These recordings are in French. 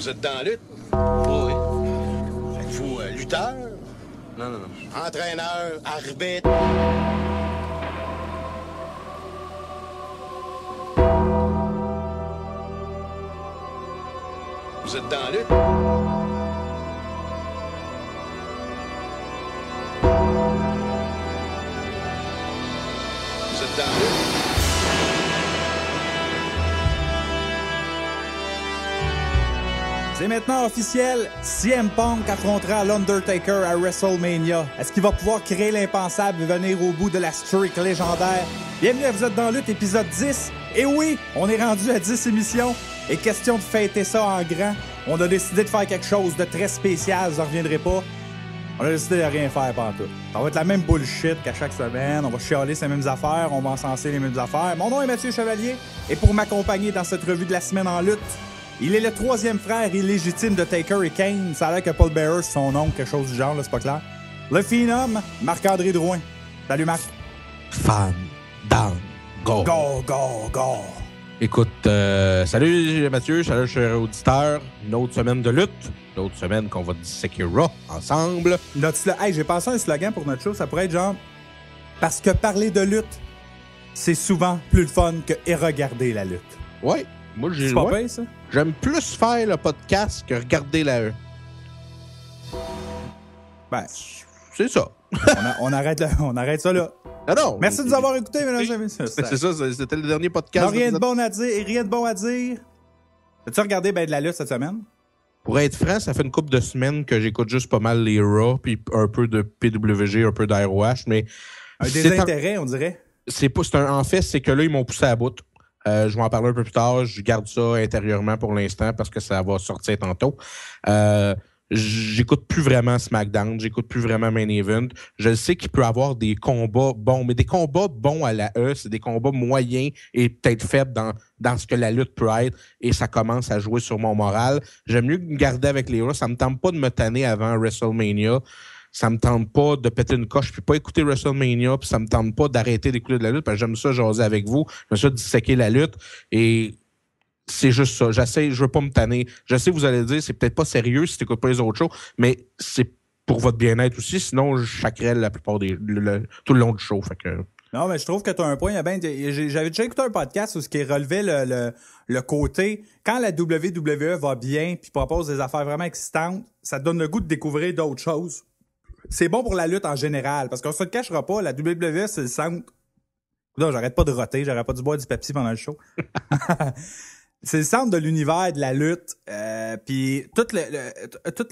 Vous êtes dans la lutte? Ah oui. Vous, euh, lutteur? Non, non, non. Entraîneur, arbitre. Vous êtes dans la lutte? Vous êtes dans la lutte? C'est maintenant officiel, CM Punk affrontera l'Undertaker à WrestleMania. Est-ce qu'il va pouvoir créer l'impensable et venir au bout de la streak légendaire? Bienvenue à Vous êtes dans lutte, épisode 10. Et oui, on est rendu à 10 émissions. Et question de fêter ça en grand, on a décidé de faire quelque chose de très spécial, vous en pas. On a décidé de rien faire pendant tout. Ça va être la même bullshit qu'à chaque semaine. On va chialer ces mêmes affaires, on va encenser les mêmes affaires. Mon nom est Mathieu Chevalier et pour m'accompagner dans cette revue de la semaine en lutte, il est le troisième frère illégitime de Taker et Kane. Ça a l'air que Paul Bearer, c'est son nom, quelque chose du genre, c'est pas clair. Le homme, Marc-André Drouin. Salut, Marc. Fan. Dan. Go. Go, go, go. Écoute, euh, salut Mathieu, salut chers auditeurs. Une autre semaine de lutte, une autre semaine qu'on va disséquer Raw ensemble. Notre j'ai pensé un slogan pour notre show, ça pourrait être genre Parce que parler de lutte, c'est souvent plus le fun que et regarder la lutte. Ouais, moi, j'ai. ça? J'aime plus faire le podcast que regarder la e. Ben. C'est ça. on, arrête on arrête ça là. Ah non, Merci de nous avoir écoutés, mesdames C'est ça, c'était le dernier podcast. rien de bon à dire. Rien de bon à dire. As-tu regardé ben, de la lutte cette semaine? Pour être franc, ça fait une couple de semaines que j'écoute juste pas mal les Raw, puis un peu de PWG, un peu d'ROH, mais... Un désintérêt, on dirait. C'est pas... Un... En fait, c'est que là, ils m'ont poussé à bout. Euh, je vais en parler un peu plus tard. Je garde ça intérieurement pour l'instant parce que ça va sortir tantôt. Euh, j'écoute plus vraiment SmackDown, j'écoute plus vraiment Main Event. Je sais qu'il peut avoir des combats bons, mais des combats bons à la E, c'est des combats moyens et peut-être faibles dans, dans ce que la lutte peut être, et ça commence à jouer sur mon moral. J'aime mieux garder avec les ça me tente pas de me tanner avant WrestleMania ça me tente pas de péter une coche puis pas écouter WrestleMania, puis ça me tente pas d'arrêter d'écouter de la lutte parce que j'aime ça jaser avec vous, j'aime ça disséquer la lutte et c'est juste ça. J'essaie, je veux pas me tanner. Je sais, vous allez dire, c'est peut-être pas sérieux si t'écoutes pas les autres shows, mais c'est pour votre bien-être aussi, sinon je chacrais la plupart des, tout le long du show. Fait que... Non, mais je trouve que tu as un point. J'avais déjà écouté un podcast où ce qui relevait le, le, côté quand la WWE va bien puis propose des affaires vraiment excitantes, ça te donne le goût de découvrir d'autres choses c'est bon pour la lutte en général, parce qu'on se cachera pas, la WWE, c'est le centre... Non, j'arrête pas de roter, j'arrête pas de boire du Pepsi pendant le show. c'est le centre de l'univers et de la lutte. Euh, puis tout, le, tout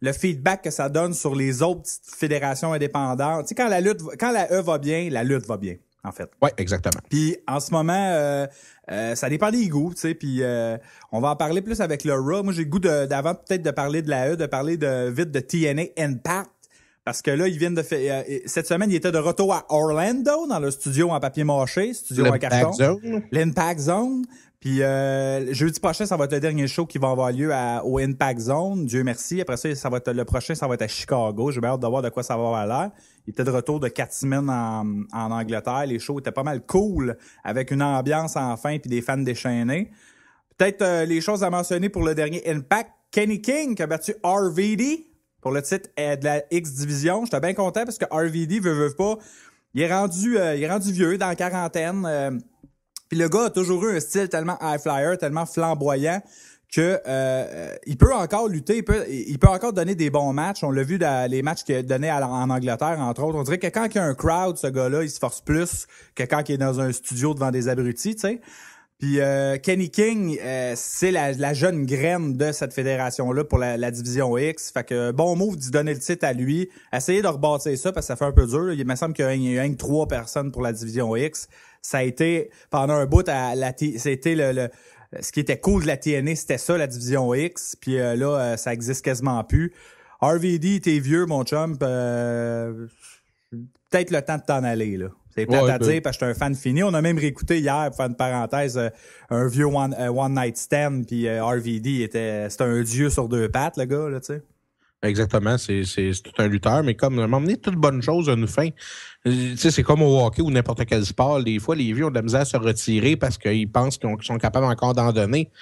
le, feedback que ça donne sur les autres fédérations indépendantes. Tu sais, quand la lutte, quand la E va bien, la lutte va bien, en fait. Oui, exactement. Puis en ce moment, euh, euh, ça dépend des goûts, tu sais. Puis on va en parler plus avec le Raw. Moi, j'ai goût d'avant peut-être de parler de la E, de parler de vite de TNA Impact. Parce que là, ils viennent de faire. Euh, cette semaine, il était de retour à Orlando, dans le studio en papier mâché, studio en carton. Zone. L'Impact Zone. Puis euh, jeudi prochain, ça va être le dernier show qui va avoir lieu à, au Impact Zone. Dieu merci. Après ça, ça va être, le prochain, ça va être à Chicago. J'ai bien hâte de voir de quoi ça va avoir l'air. Il était de retour de quatre semaines en, en Angleterre. Les shows étaient pas mal cool, avec une ambiance enfin, puis des fans déchaînés. Peut-être euh, les choses à mentionner pour le dernier Impact. Kenny King qui a battu RVD pour le titre euh, de la X Division. J'étais bien content parce que RVD veut, veut pas. Il est rendu, euh, il est rendu vieux, dans la quarantaine. Euh. puis le gars a toujours eu un style tellement high flyer, tellement flamboyant que il peut encore lutter, il peut, il peut encore donner des bons matchs. On l'a vu dans les matchs qu'il a donnés en Angleterre, entre autres. On dirait que quand il y a un crowd, ce gars-là, il se force plus que quand il est dans un studio devant des abrutis, tu sais. Puis euh, Kenny King, euh, c'est la, jeune graine de cette fédération-là pour la, division X. Fait que bon move d'y donner le titre à lui. Essayez de rebâtir ça parce que ça fait un peu dur. Il me semble qu'il y a eu trois personnes pour la division X. Ça a été pendant un bout la c'était le, ce qui était cool de la TNA, c'était ça la division X. Puis euh, là, ça existe quasiment plus. RVD, t'es vieux, mon chum. Peut-être le temps de t'en aller là. C'est plate à ben. dire parce que je suis un fan fini. On a même réécouté hier, pour faire une parenthèse, euh, un vieux euh, One, Night Stand, puis euh, RVD, était, c'était un dieu sur deux pattes, le gars, là, tu sais. Exactement, c'est, c'est, tout un lutteur, mais comme à m'a toute bonne chose à une fin. Tu sais, c'est comme au hockey ou n'importe quel sport. Des fois, les vieux ont de la misère à se retirer parce qu'ils pensent qu'ils sont capables encore d'en donner.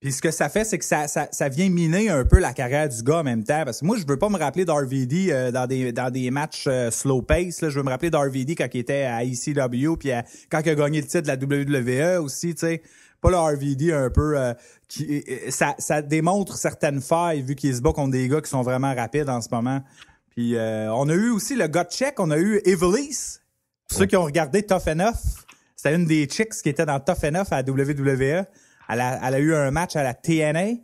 Puis ce que ça fait, c'est que ça, ça, ça, vient miner un peu la carrière du gars en même temps. Parce que moi, je veux pas me rappeler d'RVD euh, dans, des, dans des matchs euh, slow pace. Là. Je veux me rappeler d'RVD quand il était à ICW, puis quand il a gagné le titre de la WWE aussi, tu sais. Pas le RVD un peu... Euh, qui, ça, ça démontre certaines failles vu qu'il se bat contre des gars qui sont vraiment rapides en ce moment. Puis on a eu aussi le gars check, on a eu Evelice. ceux qui ont regardé Tough Enough, c'était une des chicks qui était dans Tough Enough à WWE. Elle a, eu un match à la TNA.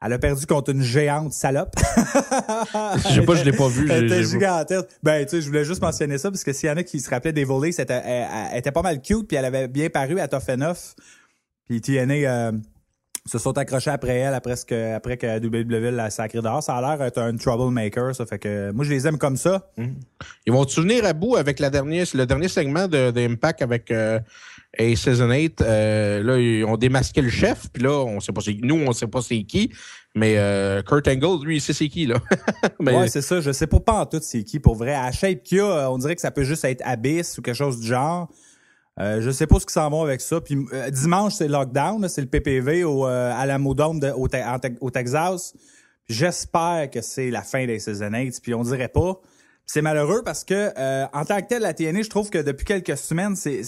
Elle a perdu contre une géante salope. je sais pas, je l'ai pas vu. Elle était gigantesque. Ben, tu sais, je voulais juste mentionner ça parce que s'il y en a qui se rappelaient des volées, c'était, elle, était pas mal cute puis elle avait bien paru à Tough Enough. Puis TNA euh, se sont accrochés après elle après, ce que, après que WWE l'a sacré dehors. Ça a l'air d'être un troublemaker, ça. Fait que moi, je les aime comme ça. Ils vont te souvenir à bout avec la dernière, le dernier segment de, avec... Euh, et Season 8, euh, là, ils ont démasqué le chef, puis là, on sait pas c'est Nous, on sait pas c'est qui, mais euh, Kurt Angle, lui, il sait c'est qui, là. mais... c'est ça. Je sais pas, en tout c'est qui, pour vrai. À shape euh, on dirait que ça peut juste être Abyss ou quelque chose du genre. Euh, je sais pas ce qui s'en va avec ça. Puis euh, dimanche, c'est lockdown, c'est le PPV au, à la Modome au, Texas. J'espère que c'est la fin des Season 8, puis on dirait pas. C'est malheureux parce que euh, en tant que tel, la TNA, e, je trouve que depuis quelques semaines, c'est,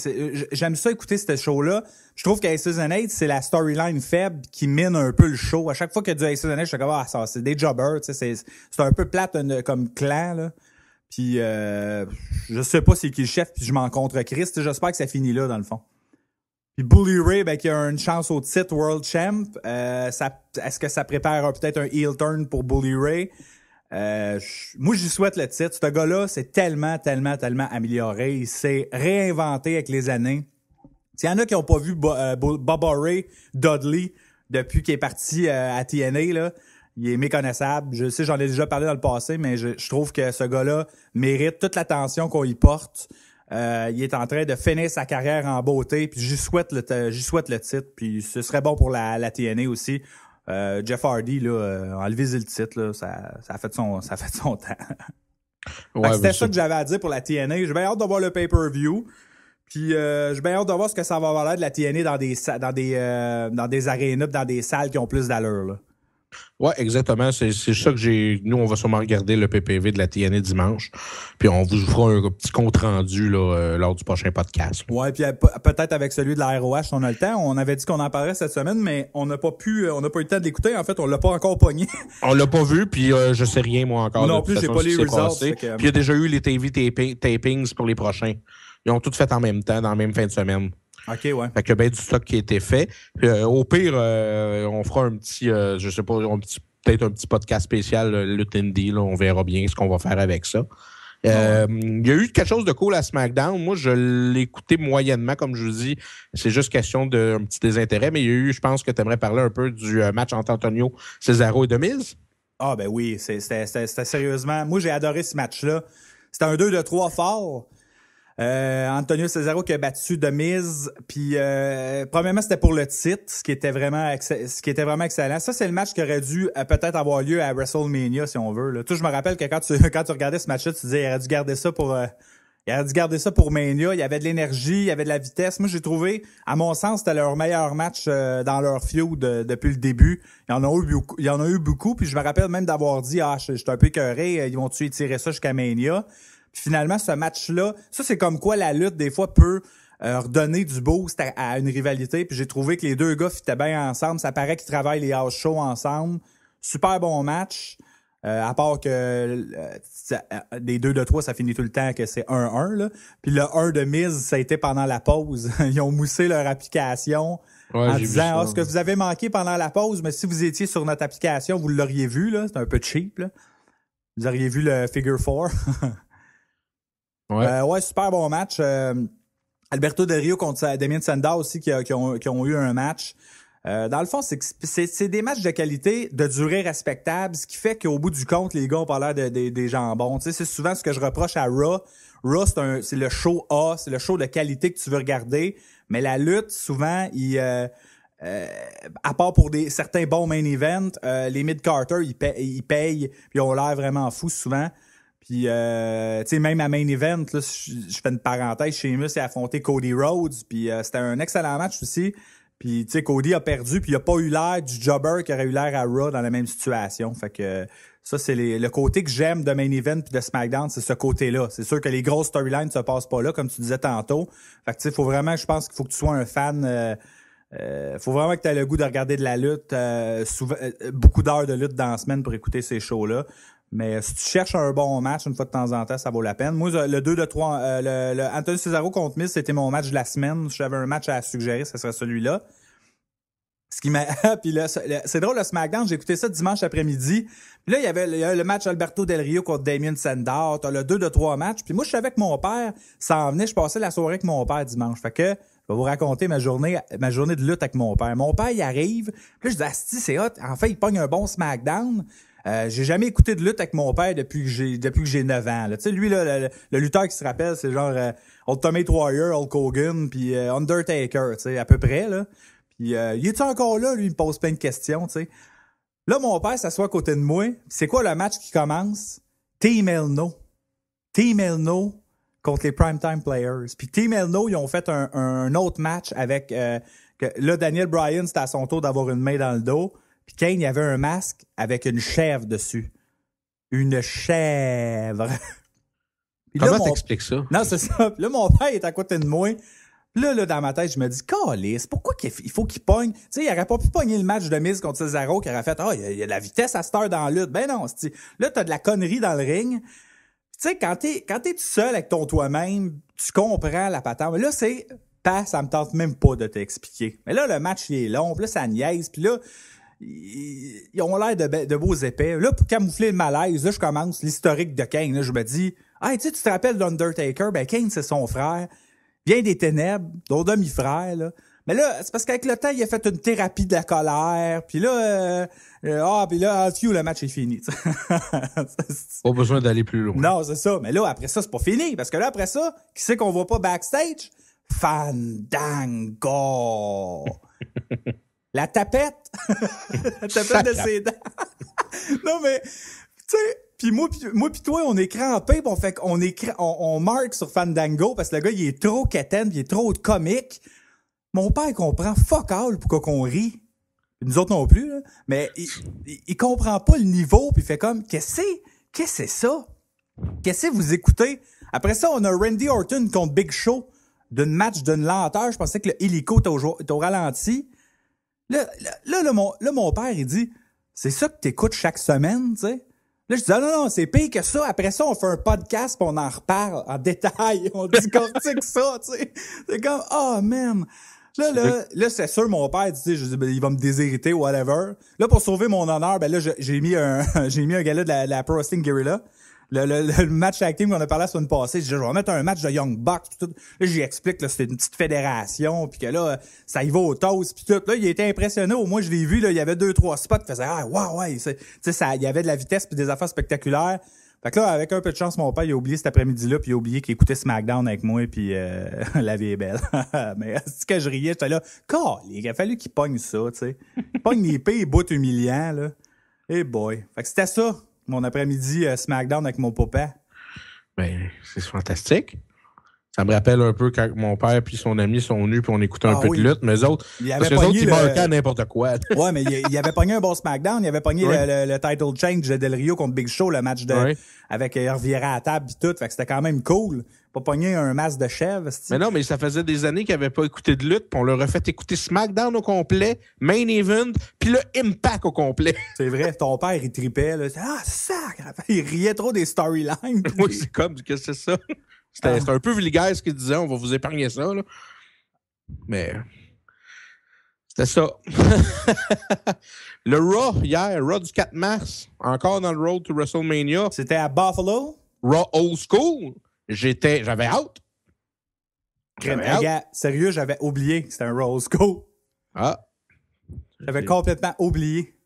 j'aime ça écouter ce show-là. Je trouve qu'à Season c'est la storyline faible qui mine un peu le show. À chaque fois que du Ace Season je suis comme ah, ça, c'est des jobbers, c'est, un peu plate comme clan là. Puis euh, je sais pas c'est qui le chef, puis je m'en contre Christ. J'espère que ça finit là dans le fond. Puis Bully Ray, ben, qui a une chance au titre World Champ, euh, est-ce que ça prépare peut-être un heel turn pour Bully Ray? Euh, moi, j'y souhaite le titre. Ce gars-là c'est tellement, tellement, tellement amélioré. Il s'est réinventé avec les années. S'il y en a qui n'ont pas vu Bo euh, Ray Dudley depuis qu'il est parti euh, à TNA, là, il est méconnaissable. Je sais, j'en ai déjà parlé dans le passé, mais je, trouve que ce gars-là mérite toute l'attention qu'on y porte. il est en train de finir sa carrière en beauté, puis j'y souhaite le, souhaite le titre, puis ce serait bon pour la TNA aussi. Euh, Jeff Hardy, là, euh, le titre, là, ça, ça, a fait son, ça fait son temps. ouais, C'était ça que j'avais à dire pour la TNA. J'ai bien hâte de voir le pay-per-view. Puis euh, j'ai bien hâte de voir ce que ça va valoir de la TNA dans des dans des euh, dans des arénas, dans des salles qui ont plus d'allure. Oui, exactement. C'est ça que j'ai. Nous, on va sûrement regarder le PPV de la TNA e dimanche. Puis on vous fera un petit compte rendu euh, lors du prochain podcast. Oui, puis euh, peut-être avec celui de la ROH, on a le temps. On avait dit qu'on en parlerait cette semaine, mais on n'a pas pu. Euh, on n'a pas eu le temps de l'écouter. En fait, on l'a pas encore pogné. on l'a pas vu, puis je sais rien, moi, encore. Non, plus, j'ai pas les results. Puis il y a déjà eu les TV tapings pour les prochains. Ils ont tout fait en même temps, dans la même fin de semaine. OK, ouais. Fait que ben, du stock qui a été fait. Euh, au pire, euh, on fera un petit, euh, je sais pas, peut-être un petit podcast spécial, Lutte Indie, on verra bien ce qu'on va faire avec ça. Ah il y a eu quelque chose de cool à SmackDown. Moi, je l'ai écouté moyennement, comme je vous dis. C'est juste question d'un petit désintérêt, mais il y a eu, je pense que tu aimerais parler un peu du match entre Antonio Cesaro et Demise. Ah ben oui, c'était sérieusement. Moi, j'ai adoré ce match-là. C'était un 2 de 3 fort. Euh, Antonio Cesaro qui a battu de mise. Puis, euh, premièrement, c'était pour le titre, ce qui était vraiment, ce qui était vraiment excellent. Ça, c'est le match qui aurait dû euh, peut-être avoir lieu à WrestleMania, si on veut. Là. Tu, je me rappelle que quand tu, quand tu regardais ce match-là, tu disais, il aurait dû garder ça pour... il aurait dû garder ça pour Mania. Il y avait de l'énergie, il y avait de la vitesse. Moi, j'ai trouvé, à mon sens, c'était leur meilleur match dans leur feud depuis le début. Il y en a eu beaucoup. Il y en a eu beaucoup. Puis je me rappelle même d'avoir dit, ah, je, suis un peu écœuré, ils vont tuer tirer ça jusqu'à Mania finalement, ce match-là, ça, c'est comme quoi la lutte, des fois, peut euh, redonner du boost à, une rivalité. Puis j'ai trouvé que les deux gars fitaient bien ensemble. Ça paraît qu'ils travaillent les house shows ensemble. Super bon match. Euh, à part que euh, des deux de trois, ça finit tout le temps que c'est 1-1. Puis le 1 de mise, ça a été pendant la pause. Ils ont moussé leur application en disant ah, ce que vous avez manqué pendant la pause, mais si vous étiez sur notre application, vous l'auriez vu. C'est un peu cheap. Vous auriez vu le figure 4. Euh, ouais, super bon match. Euh, Alberto de Rio contre Damien Sanda aussi qui, ont, eu un match. Euh, dans le fond, c'est des matchs de qualité, de durée respectable, ce qui fait qu'au bout du compte, les gars ont pas l'air de, des gens Tu sais, c'est souvent ce que je reproche à Raw. Raw, c'est le show A, c'est le show de qualité que tu veux regarder. Mais la lutte, souvent, il, à part pour des, certains bons main events, les mid-carter, ils, payent, ils payent, ils ont l'air vraiment fous souvent. Puis, euh, tu sais, même à Main Event, je, fais une parenthèse, chez il a affronté Cody Rhodes, puis euh, c'était un excellent match aussi. Puis, tu sais, Cody a perdu, puis il a pas eu l'air du jobber qui aurait eu l'air à Raw dans la même situation. Fait que ça, c'est le côté que j'aime de Main Event puis de SmackDown, c'est ce côté-là. C'est sûr que les grosses storylines se passent pas là, comme tu disais tantôt. Fait que, tu sais, faut vraiment, je pense qu'il faut que tu sois un fan... Euh, euh faut vraiment que tu aies le goût de regarder de la lutte, euh, souvent, beaucoup d'heures de lutte dans la semaine pour écouter ces shows-là. Mais si tu cherches un bon match une fois de temps en temps, ça vaut la peine. Moi, le 2 de 3, euh, le, Anthony Cesaro contre Miss, c'était mon match de la semaine. j'avais un match à suggérer, ce serait celui-là. Ce qui m'a. puis là, c'est drôle, le SmackDown, j'ai écouté ça dimanche après-midi. là, il y avait le, match Alberto Del Rio contre Damien Sandow. T'as le 2 de 3 matchs. Puis moi, je suis avec mon père Ça en venait. Je passais la soirée avec mon père dimanche. Fait que je vais vous raconter ma journée, ma journée de lutte avec mon père. Mon père, il arrive. Puis là, je dis, Asti, c'est hot. En fait, il pogne un bon SmackDown. Euh, j'ai jamais écouté de lutte avec mon père depuis que j'ai depuis que j'ai 9 ans. Là. sais, lui, là, le, lutteur qui se rappelle, c'est genre euh, Old Tommy Warrior, Old Hogan, puis euh, Undertaker, sais, à peu près. Là. Puis, euh, il est encore là? Lui, il me pose plein de questions. sais. Là, mon père s'assoit à côté de moi. C'est quoi le match qui commence? Team Elno. Team Elno contre les Primetime Players. Puis Team Elno, ils ont fait un, autre match avec... là, Daniel Bryan, c'était à son tour d'avoir une main dans le dos. Puis Kane, il avait un masque avec une chèvre dessus. Une chèvre. Comment t'expliques ça? Non, c'est ça. là, mon père est à côté de moi. là, là, dans ma tête, je me dis, Calis, pourquoi il faut qu'il pogne? Tu sais, il n'aurait pas pu pogner le match de mise contre Cesaro qui aurait fait, ah, oh, il y, a de la vitesse à cette dans la lutte. Ben non, c'ti... là, t'as de la connerie dans le ring. Tu sais, quand t'es, es tout seul avec ton toi-même, tu comprends la patente. Mais là, c'est, pas, ça me tente même pas de t'expliquer. Mais là, le match, il est long, puis là, ça niaise, puis là, ils ont l'air de, beaux épais. Là, pour camoufler le malaise, là, je commence l'historique de Kane. je me dis, hey, tu te rappelles d'Undertaker? Ben, Kane, c'est son frère. Vient des ténèbres, ton demi-frère, là. Mais là, c'est parce qu'avec le temps, il a fait une thérapie de la colère. Puis là, euh, euh, ah, puis là, ah, le match est fini. pas besoin d'aller plus loin. Non, c'est ça. Mais là, après ça, c'est pas fini. Parce que là, après ça, qui sait qu'on voit pas backstage? Fandango! La tapette! la tapette de ses dents. non, mais, tu sais, puis moi, pis, moi toi, on est crampé on fait qu'on est, on, marque sur Fandango parce que le gars, il est trop quétaine, il est trop comique. Mon père, comprend fuck all pourquoi qu'on rit. Nous autres non plus, Mais il, comprend pas le niveau, puis il fait comme, qu'est-ce que c'est? Qu'est-ce que c'est ça? Qu'est-ce que vous écoutez? Après ça, on a Randy Orton contre Big Show d'un match d'une lenteur. Je pensais que le hélico était au ralenti. Là, là, là, mon, là, mon père, il dit, c'est ça que t'écoutes chaque semaine, tu sais? Là, je dis, ah, non, non, c'est pire que ça. Après ça, on fait un podcast pis on en reparle en détail. On discortique ça, tu sais. C'est comme, Ah, man. Là, là, là, c'est sûr, mon père, tu sais, je dis, ben, il va me déshériter, whatever. Là, pour sauver mon honneur, ben là, j'ai mis un, j'ai mis un gars de la, la Pro Guerrilla. Le, le, match acting qu'on a parlé sur une passée, je dit je vais remettre un match de Young Bucks. Puis tout. Là, j'y explique que c'est une petite fédération, puis que là, ça y va au toast, puis tout. Là, il était impressionné. Au moins, je l'ai vu, là, il y avait deux, trois spots qui faisaient, ah, waouh, ouais, tu sais, ça, il y avait de la vitesse puis des affaires spectaculaires. Fait que là, avec un peu de chance, mon père, il a oublié cet après-midi-là, puis il a oublié qu'il écoutait SmackDown avec moi, puis euh, la vie est belle. Mais c'est que je riais, j'étais là, il a fallu qu'il pogne ça, tu sais. pogne les pires bouts humiliants, là. Et eh, boy. Fait que c'était ça, mon après-midi euh, SmackDown avec mon papa. Ben, c'est fantastique. Ça me rappelle un peu quand mon père puis son ami sont nus puis on écoutait un ah peu de lutte, mais autres, parce que autres, ils n'importe quoi. ouais, mais il, y avait pogné un bon SmackDown, il avait pogné le, title change de Del Rio contre Big Show, le match de avec Riviera à table et tout, fait que c'était quand même cool. Pas pogné un masque de chèvre. Mais non, mais ça faisait des années qu'il avait pas écouté de lutte, puis on leur a fait écouter SmackDown au complet, Main Event, puis le Impact au complet. C'est vrai, ton père il tripait là, ah ça, il riait trop des storylines. Oui, c'est comme que c'est ça. Ah. C'était un peu vulgaire ce qu'il disait, on va vous épargner ça. Mais c'était ça. le Raw hier, Raw du 4 mars, encore dans le Road to WrestleMania. C'était à Buffalo? Raw Old School. J'étais, j'avais hâte. sérieux, j'avais oublié que c'était un Raw Old School. Ah. J'avais complètement oublié.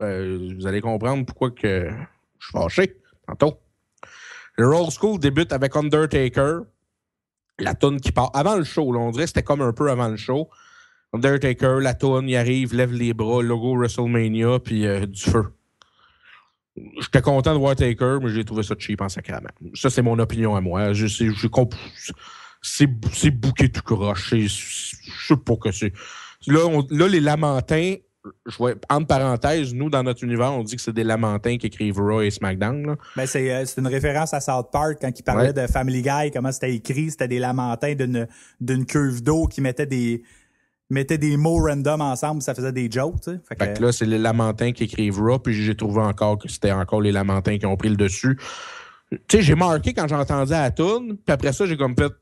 Ben, vous allez comprendre pourquoi que je suis fâché tantôt. Le rolls School débute avec Undertaker, la toune qui part. Avant le show, on dirait que c'était comme un peu avant le show. Undertaker, la toune, il arrive, lève les bras, logo WrestleMania, puis euh, du feu. J'étais content de voir Taker, mais j'ai trouvé ça cheap en sacrament. Ça, c'est mon opinion à moi. Je, c'est, bouquet tout croche. Je sais pas que c'est. Là, là, les Lamentins je vois, en parenthèse, nous, dans notre univers, on dit que c'est des lamentins qui écrivent Raw et SmackDown. Mais ben, euh, c'est, une référence à South Park quand il parlait de Family Guy, comment c'était écrit, c'était des lamentins d'une, d'une cuve d'eau qui mettait des mettaient des mots random ensemble, ça faisait des jokes. là, c'est les lamentins qui écrivent Raw, puis j'ai trouvé encore que c'était encore les lamentins qui ont pris le dessus. Tu sais, j'ai marqué quand j'entendais la tourne, puis après ça, j'ai comme fait...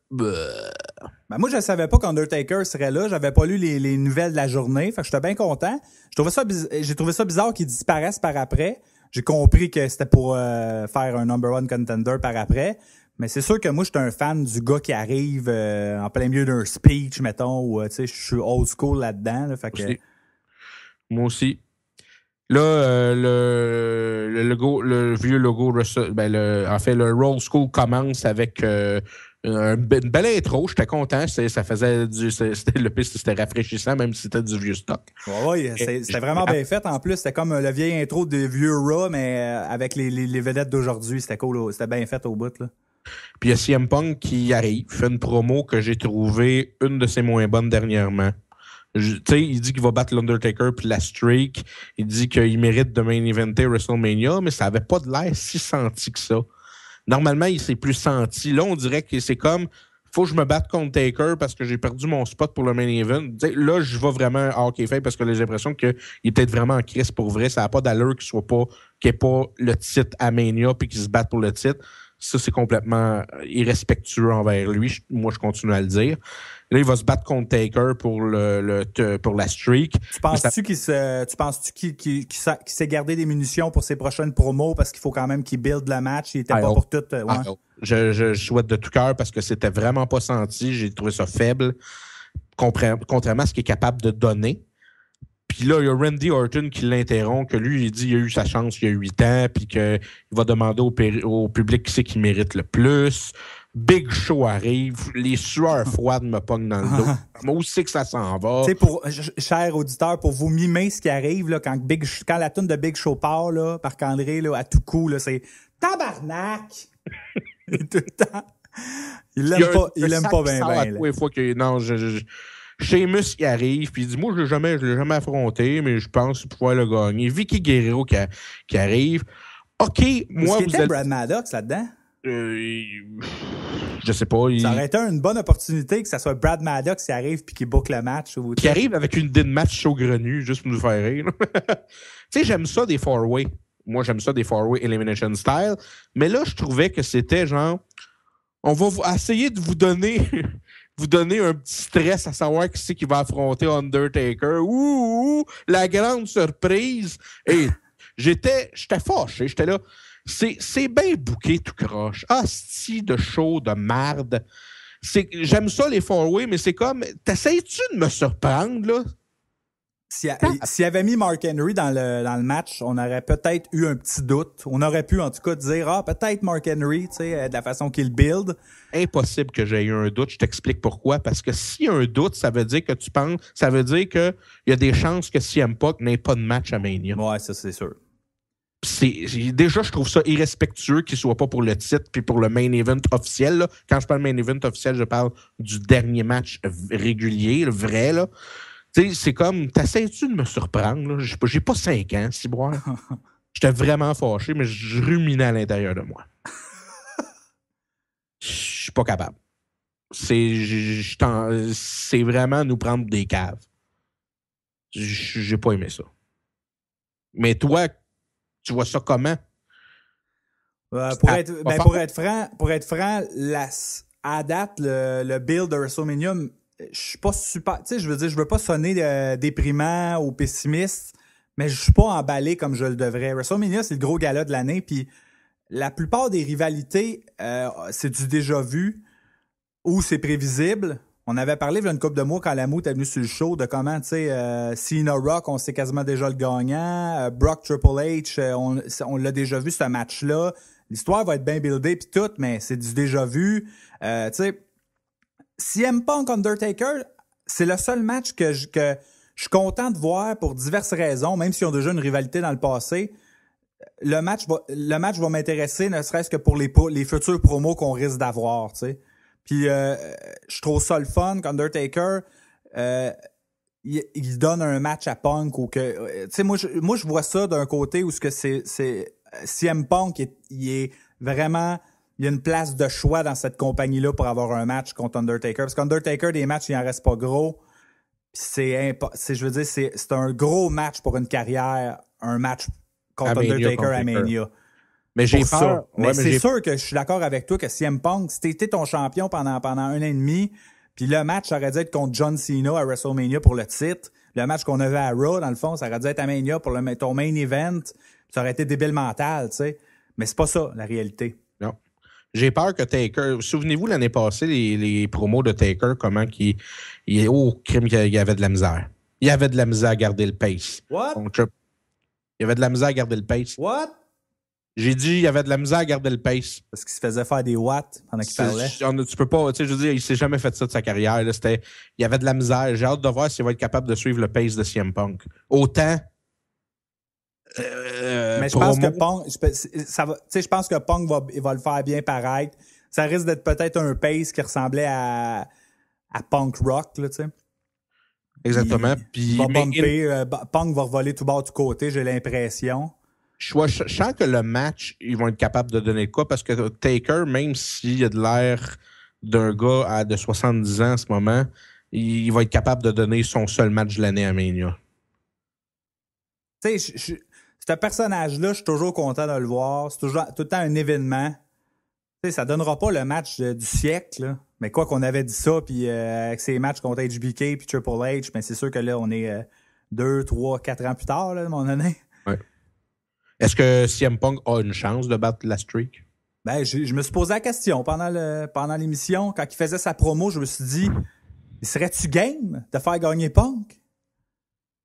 Ben, moi, je savais pas qu'Undertaker serait là. J'avais pas lu les, nouvelles de la journée. Fait que j'étais bien content. J'ai trouvé ça bizarre qu'il disparaisse par après. J'ai compris que c'était pour euh, faire un number one contender par après. Mais c'est sûr que moi, j'étais un fan du gars qui arrive euh, en plein milieu d'un speech, mettons, ou euh, je suis old school là-dedans. Moi aussi. Là, le, le, le vieux logo, ben en fait, le old School commence avec euh, une belle intro, j'étais content, ça faisait du, c'était, le piste, c'était rafraîchissant, même si c'était du vieux stock. Oui, c'était vraiment bien fait. En plus, c'était comme le vieille intro des vieux Raw, mais euh, avec les, vedettes d'aujourd'hui, c'était cool, oh, c'était bien fait au bout. Puis il y a CM Punk qui arrive, fait une promo que j'ai trouvé une de ses moins bonnes dernièrement. Tu sais, il dit qu'il va battre l'Undertaker puis la Streak. Il dit qu'il mérite de main eventer WrestleMania, mais ça avait pas de l'air si senti que ça. Normalement, il s'est plus senti. Là, on dirait que c'est comme faut que je me batte contre Taker parce que j'ai perdu mon spot pour le main event. là, je vais vraiment à hockey fait parce que j'ai l'impression qu'il est peut-être vraiment en crise pour vrai. Ça n'a pas d'allure qu'il soit pas, pas le titre à Mania puis qu'il se batte pour le titre. Ça, c'est complètement irrespectueux envers lui. Moi, je continue à le dire. Là, il va se battre contre Taker pour le, pour la streak. Tu penses-tu qu'il s'est gardé des munitions pour ses prochaines promos parce qu'il faut quand même qu'il build la match. Il était ah, pas oh. pour tout. Euh, ah, oh. Je, souhaite de tout cœur parce que c'était vraiment pas senti. J'ai trouvé ça faible, contrairement à ce qu'il est capable de donner. Puis là, il y a Randy Orton qui l'interrompt, que lui, il dit qu'il a eu sa chance il y a huit ans, puis qu'il va demander au, au public qui c'est qui mérite le plus. Big Show arrive, les sueurs froides me pognent dans le dos. Moi aussi que ça s'en va. Tu sais, pour, cher auditeur, pour vous mimer ce qui arrive, là, quand, Big, quand la tune de Big Show part, là, par André, là, à tout coup, c'est tabarnak! tout le temps. Il l'aime pas, il aime pas bien, bien. Là. Fois que, non, je, je, qui arrive, puis il dit Moi, je l'ai jamais, je jamais affronté, mais je pense pouvoir le gagner. Vicky Guerrero qui, qui arrive. OK, moi. vous êtes... Brad Maddox là-dedans euh, je sais pas. Ça aurait été une bonne opportunité que ce soit Brad Maddox qui arrive puis qui boucle le match. Qui arrive avec une idée de match chaud-grenu, juste pour nous faire rire. tu sais, j'aime ça des four-way. Moi, j'aime ça des four-way Elimination Style. Mais là, je trouvais que c'était genre, on va essayer de vous donner. vous donner un petit stress à savoir qui c'est qui va affronter Undertaker. Ouh, la grande surprise. Et j'étais, j'étais fâché. J'étais là, c'est bien bouqué tout croche. Ah, si de chaud de marde. J'aime ça, les way mais c'est comme. T'essayes-tu de me surprendre, là? Euh, s'il si avait mis Mark Henry dans le, dans le match, on aurait peut-être eu un petit doute. On aurait pu, en tout cas, dire Ah, peut-être Mark Henry, tu sais, euh, de la façon qu'il build. Impossible que j'aie eu un doute. Je t'explique pourquoi. Parce que si y a un doute, ça veut dire que tu penses, ça veut dire qu'il y a des chances que CM n'y n'ait pas de match à Mania. Ouais, ça, c'est sûr déjà je trouve ça irrespectueux qu'il ne soit pas pour le titre puis pour le main event officiel quand je parle main event officiel je parle du dernier match régulier le vrai là c'est comme tessaies tu de me surprendre j'ai pas 5 ans si j'étais vraiment fâché mais je ruminais à l'intérieur de moi je suis pas capable c'est vraiment nous prendre des caves j'ai pas aimé ça mais toi tu vois ça comment? Euh, ben, pour, être, franc, pour être franc, à date, le, le build de WrestleMania, je suis pas super. Tu sais, je veux dire, je veux pas sonner euh, déprimant ou pessimiste, mais je suis pas emballé comme je le devrais. WrestleMania, c'est le gros gala de l'année, puis la plupart des rivalités, euh, c'est du déjà vu ou c'est prévisible. On avait parlé, il y a une couple de mois, quand la Lamout est venue sur le show, de comment, tu sais, euh, Cena Rock, on sait quasiment déjà le gagnant. Euh, Brock Triple H, euh, on, l'a déjà vu, ce match-là. L'histoire va être bien buildée, puis tout, mais c'est du déjà vu. Euh, tu sais, CM Punk Undertaker, c'est le seul match que je, que je suis content de voir pour diverses raisons, même si on a déjà une rivalité dans le passé. Le match va, le match va m'intéresser, ne serait-ce que pour les, les futurs promos qu'on risque d'avoir, tu sais. Puis euh, je trouve ça le fun qu'Undertaker, euh, il, donne un match à Punk ou que... Euh, tu sais, moi je, moi, je vois ça d'un côté où ce que c'est... c'est CM Punk, il est, vraiment il y a une place de choix dans cette compagnie-là pour avoir un match contre Undertaker. Parce qu'Undertaker, des matchs, il en reste pas gros. C'est, je veux dire, c'est, c'est un gros match pour une carrière, un match contre Undertaker à Mania. Mais j'ai peur. Mais, c'est sûr que je suis d'accord avec toi que CM Punk, si t'étais ton champion pendant, pendant un an et demi, puis le match aurait dû être contre John Cena à WrestleMania pour le titre. Le match qu'on avait à Raw, dans le fond, ça aurait dû être à Mania pour le, ton main event. Ça aurait été débile mental, tu sais. Mais c'est pas ça, la réalité. Non. J'ai peur que Taker. Souvenez-vous l'année passée, les, promos de Taker, comment qu'il. Il, oh, crime, qu'il y avait de la misère. Il y avait de la misère à garder le pace. What? il y avait de la misère à garder le pace. What? J'ai dit, il y avait de la misère à garder le pace. Parce qu'il se faisait faire des watts pendant qu'il parlait. tu peux pas, tu sais, je veux dire, il s'est jamais fait ça de sa carrière. il y avait de la misère. J'ai hâte de voir s'il va être capable de suivre le pace de CM Punk. Autant. Euh, euh, mais je pense que Punk, je, ça va, je pense que Punk va, le faire bien paraître. Ça risque d'être peut-être un pace qui ressemblait à, à Punk Rock, là, tu Exactement. Puis, euh, Punk va voler tout bas du côté, j'ai l'impression. Je, que le match, ils vont être capables de donner quoi parce que Taker, même s'il a de l'air d'un gars à, de 70 ans en ce moment, il, va être capable de donner son seul match de l'année à Mania. Tu sais, ce personnage-là, je suis toujours content de le voir. C'est toujours tout le temps un événement. Tu sais, ça donnera pas le match du siècle, mais quoi qu'on avait dit ça, puis euh, avec ces matchs contre HBK puis Triple H, mais c'est sûr que là, on est 2, euh, deux, trois, quatre ans plus tard, là, mon année. Est-ce que CM Punk a une chance de battre la streak? Ben, je, me suis posé la question pendant le, pendant l'émission. Quand il faisait sa promo, je me suis dit, serait tu game de faire gagner Punk?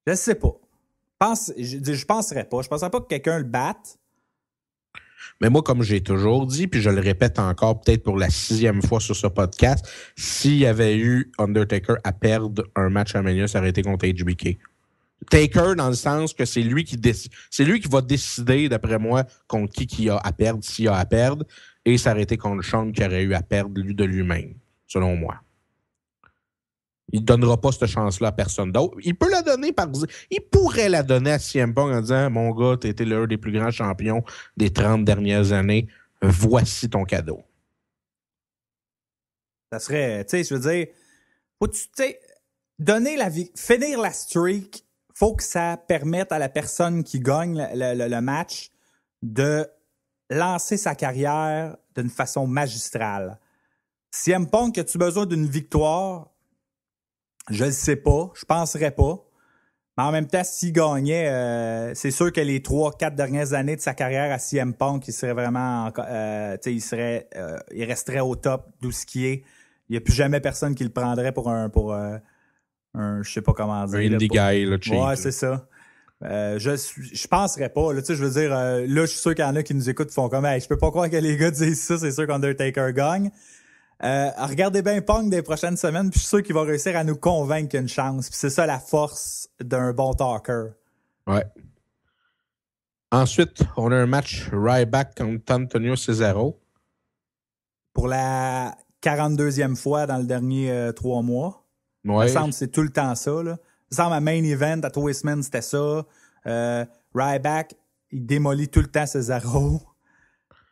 Je sais pas. Pense, je, ne penserais pas. Je penserais pas que quelqu'un le batte. Mais moi, comme j'ai toujours dit, puis je le répète encore peut-être pour la sixième fois sur ce podcast, s'il y avait eu Undertaker à perdre un match à Mania, ça aurait été contre HBK taker dans le sens que c'est lui qui c'est lui qui va décider, d'après moi, contre qui qui a à perdre, s'il y a à perdre, et s'arrêter contre Sean qui aurait eu à perdre lui de lui-même, selon moi. Il ne donnera pas cette chance-là à personne d'autre. Il peut la donner par. Il pourrait la donner à CM Punk en disant Mon gars, tu été l'un des plus grands champions des 30 dernières années. Voici ton cadeau. Ça serait. Tu sais, je veux dire. Faut tu sais, donner la vie. Finir la streak faut que ça permette à la personne qui gagne le, match de lancer sa carrière d'une façon magistrale. CM Punk, as-tu besoin d'une victoire? Je ne sais pas. Je penserais pas. Mais en même temps, s'il gagnait, euh, c'est sûr que les trois, quatre dernières années de sa carrière à CM Punk, il serait vraiment, euh, il serait, euh, il resterait au top d'où ce qui est. Il n'y a plus jamais personne qui le prendrait pour un, pour, un je sais pas comment dire. Un indie guy, là, Ouais, c'est ça. Euh, je je penserais pas là tu sais je veux dire euh, là je suis sûr qu'il y en a qui nous écoutent font comme hey, je peux pas croire que les gars disent ça c'est sûr qu'Undertaker gagne euh, regardez bien Punk des prochaines semaines puis je suis sûr qu'il va réussir à nous convaincre qu'il a une chance puis c'est ça la force d'un bon talker ouais ensuite on a un match Ryback contre Antonio Cesaro pour la 42e fois dans le dernier euh, trois mois Ouais. Il me semble c'est tout le temps ça. Là. Il me semble à Main Event, à trois semaines, c'était ça. Euh, Ryback, il démolit tout le temps ses arrows.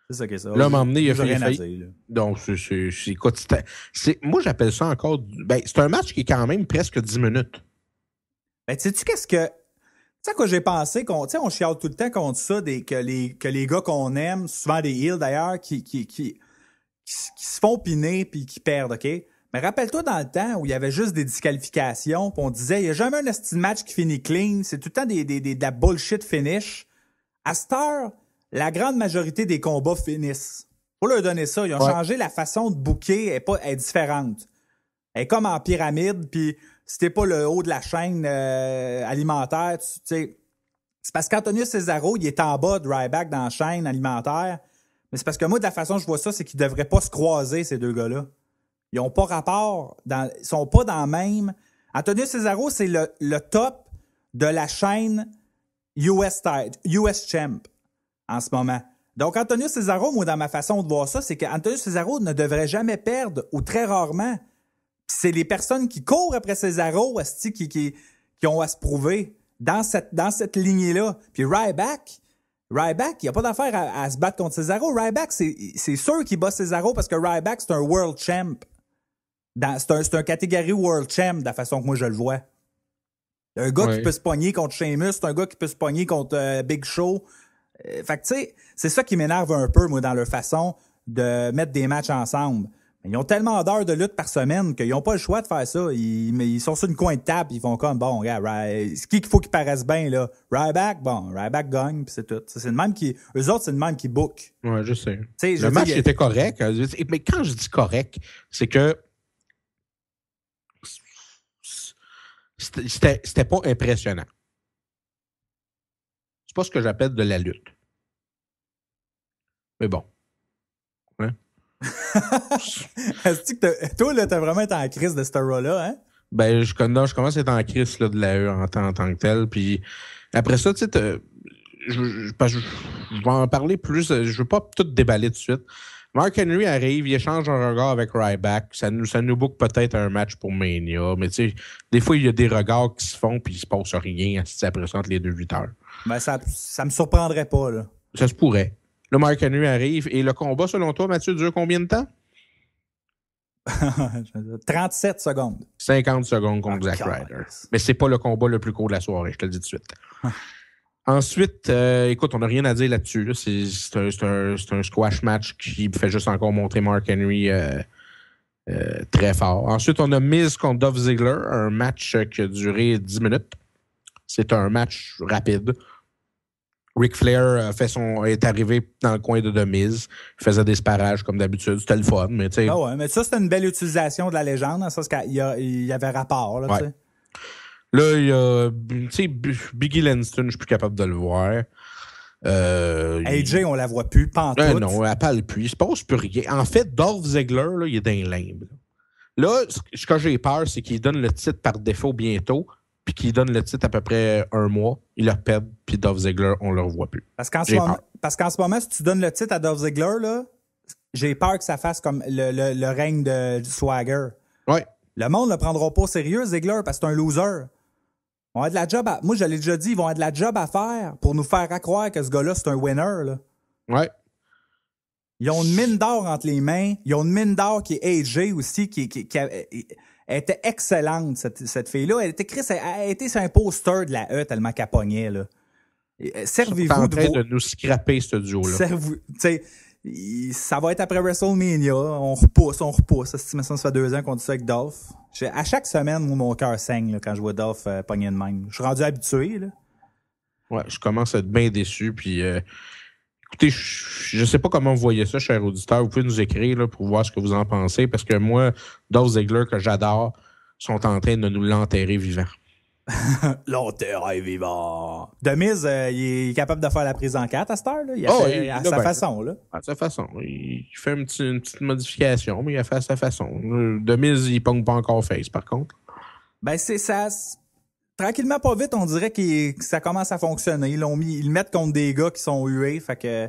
C'est ça qui est ça. L'homme emmené, il a fait Donc, c'est quoi? Moi, j'appelle ça encore. Ben, c'est un match qui est quand même presque 10 minutes. Ben, sais-tu qu'est-ce que. Tu sais, quoi j'ai pensé, qu'on, on chiale tout le temps contre ça, que, les, que les gars qu'on aime, souvent des heels d'ailleurs, qui, qui, qui, qui, se font piner puis qui perdent, OK? Mais rappelle-toi dans le temps où il y avait juste des disqualifications, on disait, il n'y a jamais un style match qui finit clean, c'est tout le temps des, des, des, de la bullshit finish. À cette heure, la grande majorité des combats finissent. Pour leur donner ça, ils ont changé la façon de bouquer elle est, pas, est différente. Elle est comme en pyramide, puis si t'es pas le haut de la chaîne euh, alimentaire, tu sais... C'est parce qu'Antonio Cesaro, il est en bas de Ryback dans la chaîne alimentaire. Mais c'est parce que moi, de la façon que je vois ça, c'est qu'ils devraient pas se croiser, ces deux gars-là. Ils n'ont pas rapport, dans, ils sont pas dans le même. Antonio Cesaro, c'est le, le, top de la chaîne US, US Champ en ce moment. Donc, Antonio Cesaro, moi, dans ma façon de voir ça, c'est qu'Antonio Cesaro ne devrait jamais perdre ou très rarement. C'est les personnes qui courent après Cesaro qui, qui, qui ont à se prouver dans cette, dans cette lignée-là. Puis Ryback, Ryback, il n'y a pas d'affaire à, se battre contre Cesaro. Ryback, c'est sûr qu'il bat Cesaro parce que Ryback, c'est un world champ. C'est un, un, catégorie World Champ, de la façon que moi je le vois. Un gars qui peut se pogner contre Sheamus, c'est un gars qui peut se pogner contre euh, Big Show. Euh, fait que, tu sais, c'est ça qui m'énerve un peu, moi, dans leur façon de mettre des matchs ensemble. Ils ont tellement d'heures de lutte par semaine qu'ils n'ont pas le choix de faire ça. Ils, ils sont sur une coin de table, ils font comme bon, regarde, right, ce qu'il faut qu'ils paraissent bien là. Ryback, bon, Ryback back, gagne, puis c'est tout. C'est le même qui, eux autres, c'est le même qui book. Ouais, je sais. le match était correct, euh, mais quand je dis correct, c'est que C'était pas impressionnant. C'est pas ce que j'appelle de la lutte. Mais bon. Hein? que toi, là, t'as vraiment été en crise de ce rôle-là, hein? Ben, je, connais je commence à être en crise de la E en, en, tant que tel. Puis après ça, tu sais, je, vais en parler plus. Je veux pas tout déballer tout de suite. Mark Henry arrive, il échange un regard avec Ryback. Ça nous, boucle peut-être un match pour Mania. Mais tu sais, des fois, il y a des regards qui se font puis il se passe rien si ça présente les deux heures. Ben, ça, ça me surprendrait pas, là. Ça se pourrait. Le Mark Henry arrive et le combat, selon toi, Mathieu, dure combien de temps? 37 secondes. 50 secondes contre Zach Zack Ryder. Mais c'est pas le combat le plus court de la soirée, je te le dis tout de suite. Ensuite, euh, écoute, on n'a rien à dire là-dessus. C'est un, squash match qui fait juste encore montrer Mark Henry euh, euh, très fort. Ensuite, on a Miz contre Dove Ziggler, un match qui a duré 10 minutes. C'est un match rapide. Ric Flair fait son, est arrivé dans le coin de Demise. Il faisait des sparages comme d'habitude. C'était le fun. Mais, ah ouais, mais ça, c'était une belle utilisation de la légende, hein. il y, avait rapport. Là, ouais. Là, il y a, tu sais, Biggie Lenston, je suis plus capable de le voir. Euh, AJ, on on la voit plus, pas en euh, Non, elle parle plus. Il se passe plus rien. En fait, Dolph Ziggler, là, il est dans limbe. Là, ce que j'ai peur, c'est qu'il donne le titre par défaut bientôt, puis qu'il donne le titre à peu près un mois, il le perd, puis Dolph Ziggler, on le revoit plus. Parce qu'en ce, moment, parce qu'en ce moment, si tu donnes le titre à Dolph Ziggler, là, j'ai peur que ça fasse comme le, règne de, du Swagger. Ouais. Le monde ne le prendra pas au sérieux, Ziggler, parce que c'est un loser. On a de la job à... Moi, je l'ai déjà dit, ils vont avoir de la job à faire pour nous faire accroire que ce gars-là, c'est un winner. Là. Ouais. Ils ont une mine d'or entre les mains. Ils ont une mine d'or qui est âgée aussi, qui, elle était excellente, cette, cette fille-là. Elle était Chris, elle était sur un poster de la E tellement qu'elle là. Euh, servez-vous de, vos... de nous scraper ce duo-là. Servez ça va être après WrestleMania. On repousse, on repousse. Ça, ça fait deux ans qu'on dit ça avec Dolph. à chaque semaine, mon cœur saigne quand je vois Dolph euh, pogner de même. Je suis rendu habitué. Là. Ouais, je commence à être bien déçu. Puis, euh, écoutez, je, ne sais pas comment vous voyez ça, cher auditeur. Vous pouvez nous écrire pour voir ce que vous en pensez. Parce que moi, Dolph Ziggler, que j'adore, sont en train de nous l'enterrer vivant. L'auteur est vivant. Demise, euh, il est capable de faire la prise en quatre à cette heure. Là. Il a oh, à sa façon. Là. À sa façon. Il fait une, petite, modification, mais il a fait à sa façon. Euh, Demise, il pogne pas encore face, par contre. Ben, c'est ça. Tranquillement, pas vite, on dirait que ça commence à fonctionner. Ils mettent contre des gars qui sont hués. Fait que...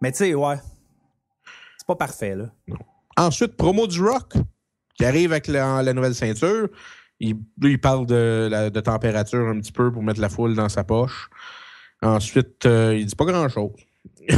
Mais tu sais, ouais. C'est pas parfait, là. Ensuite, promo du rock qui arrive avec la nouvelle ceinture. Il, parle de, température un petit peu pour mettre la foule dans sa poche. Ensuite, euh, il dit pas grand-chose.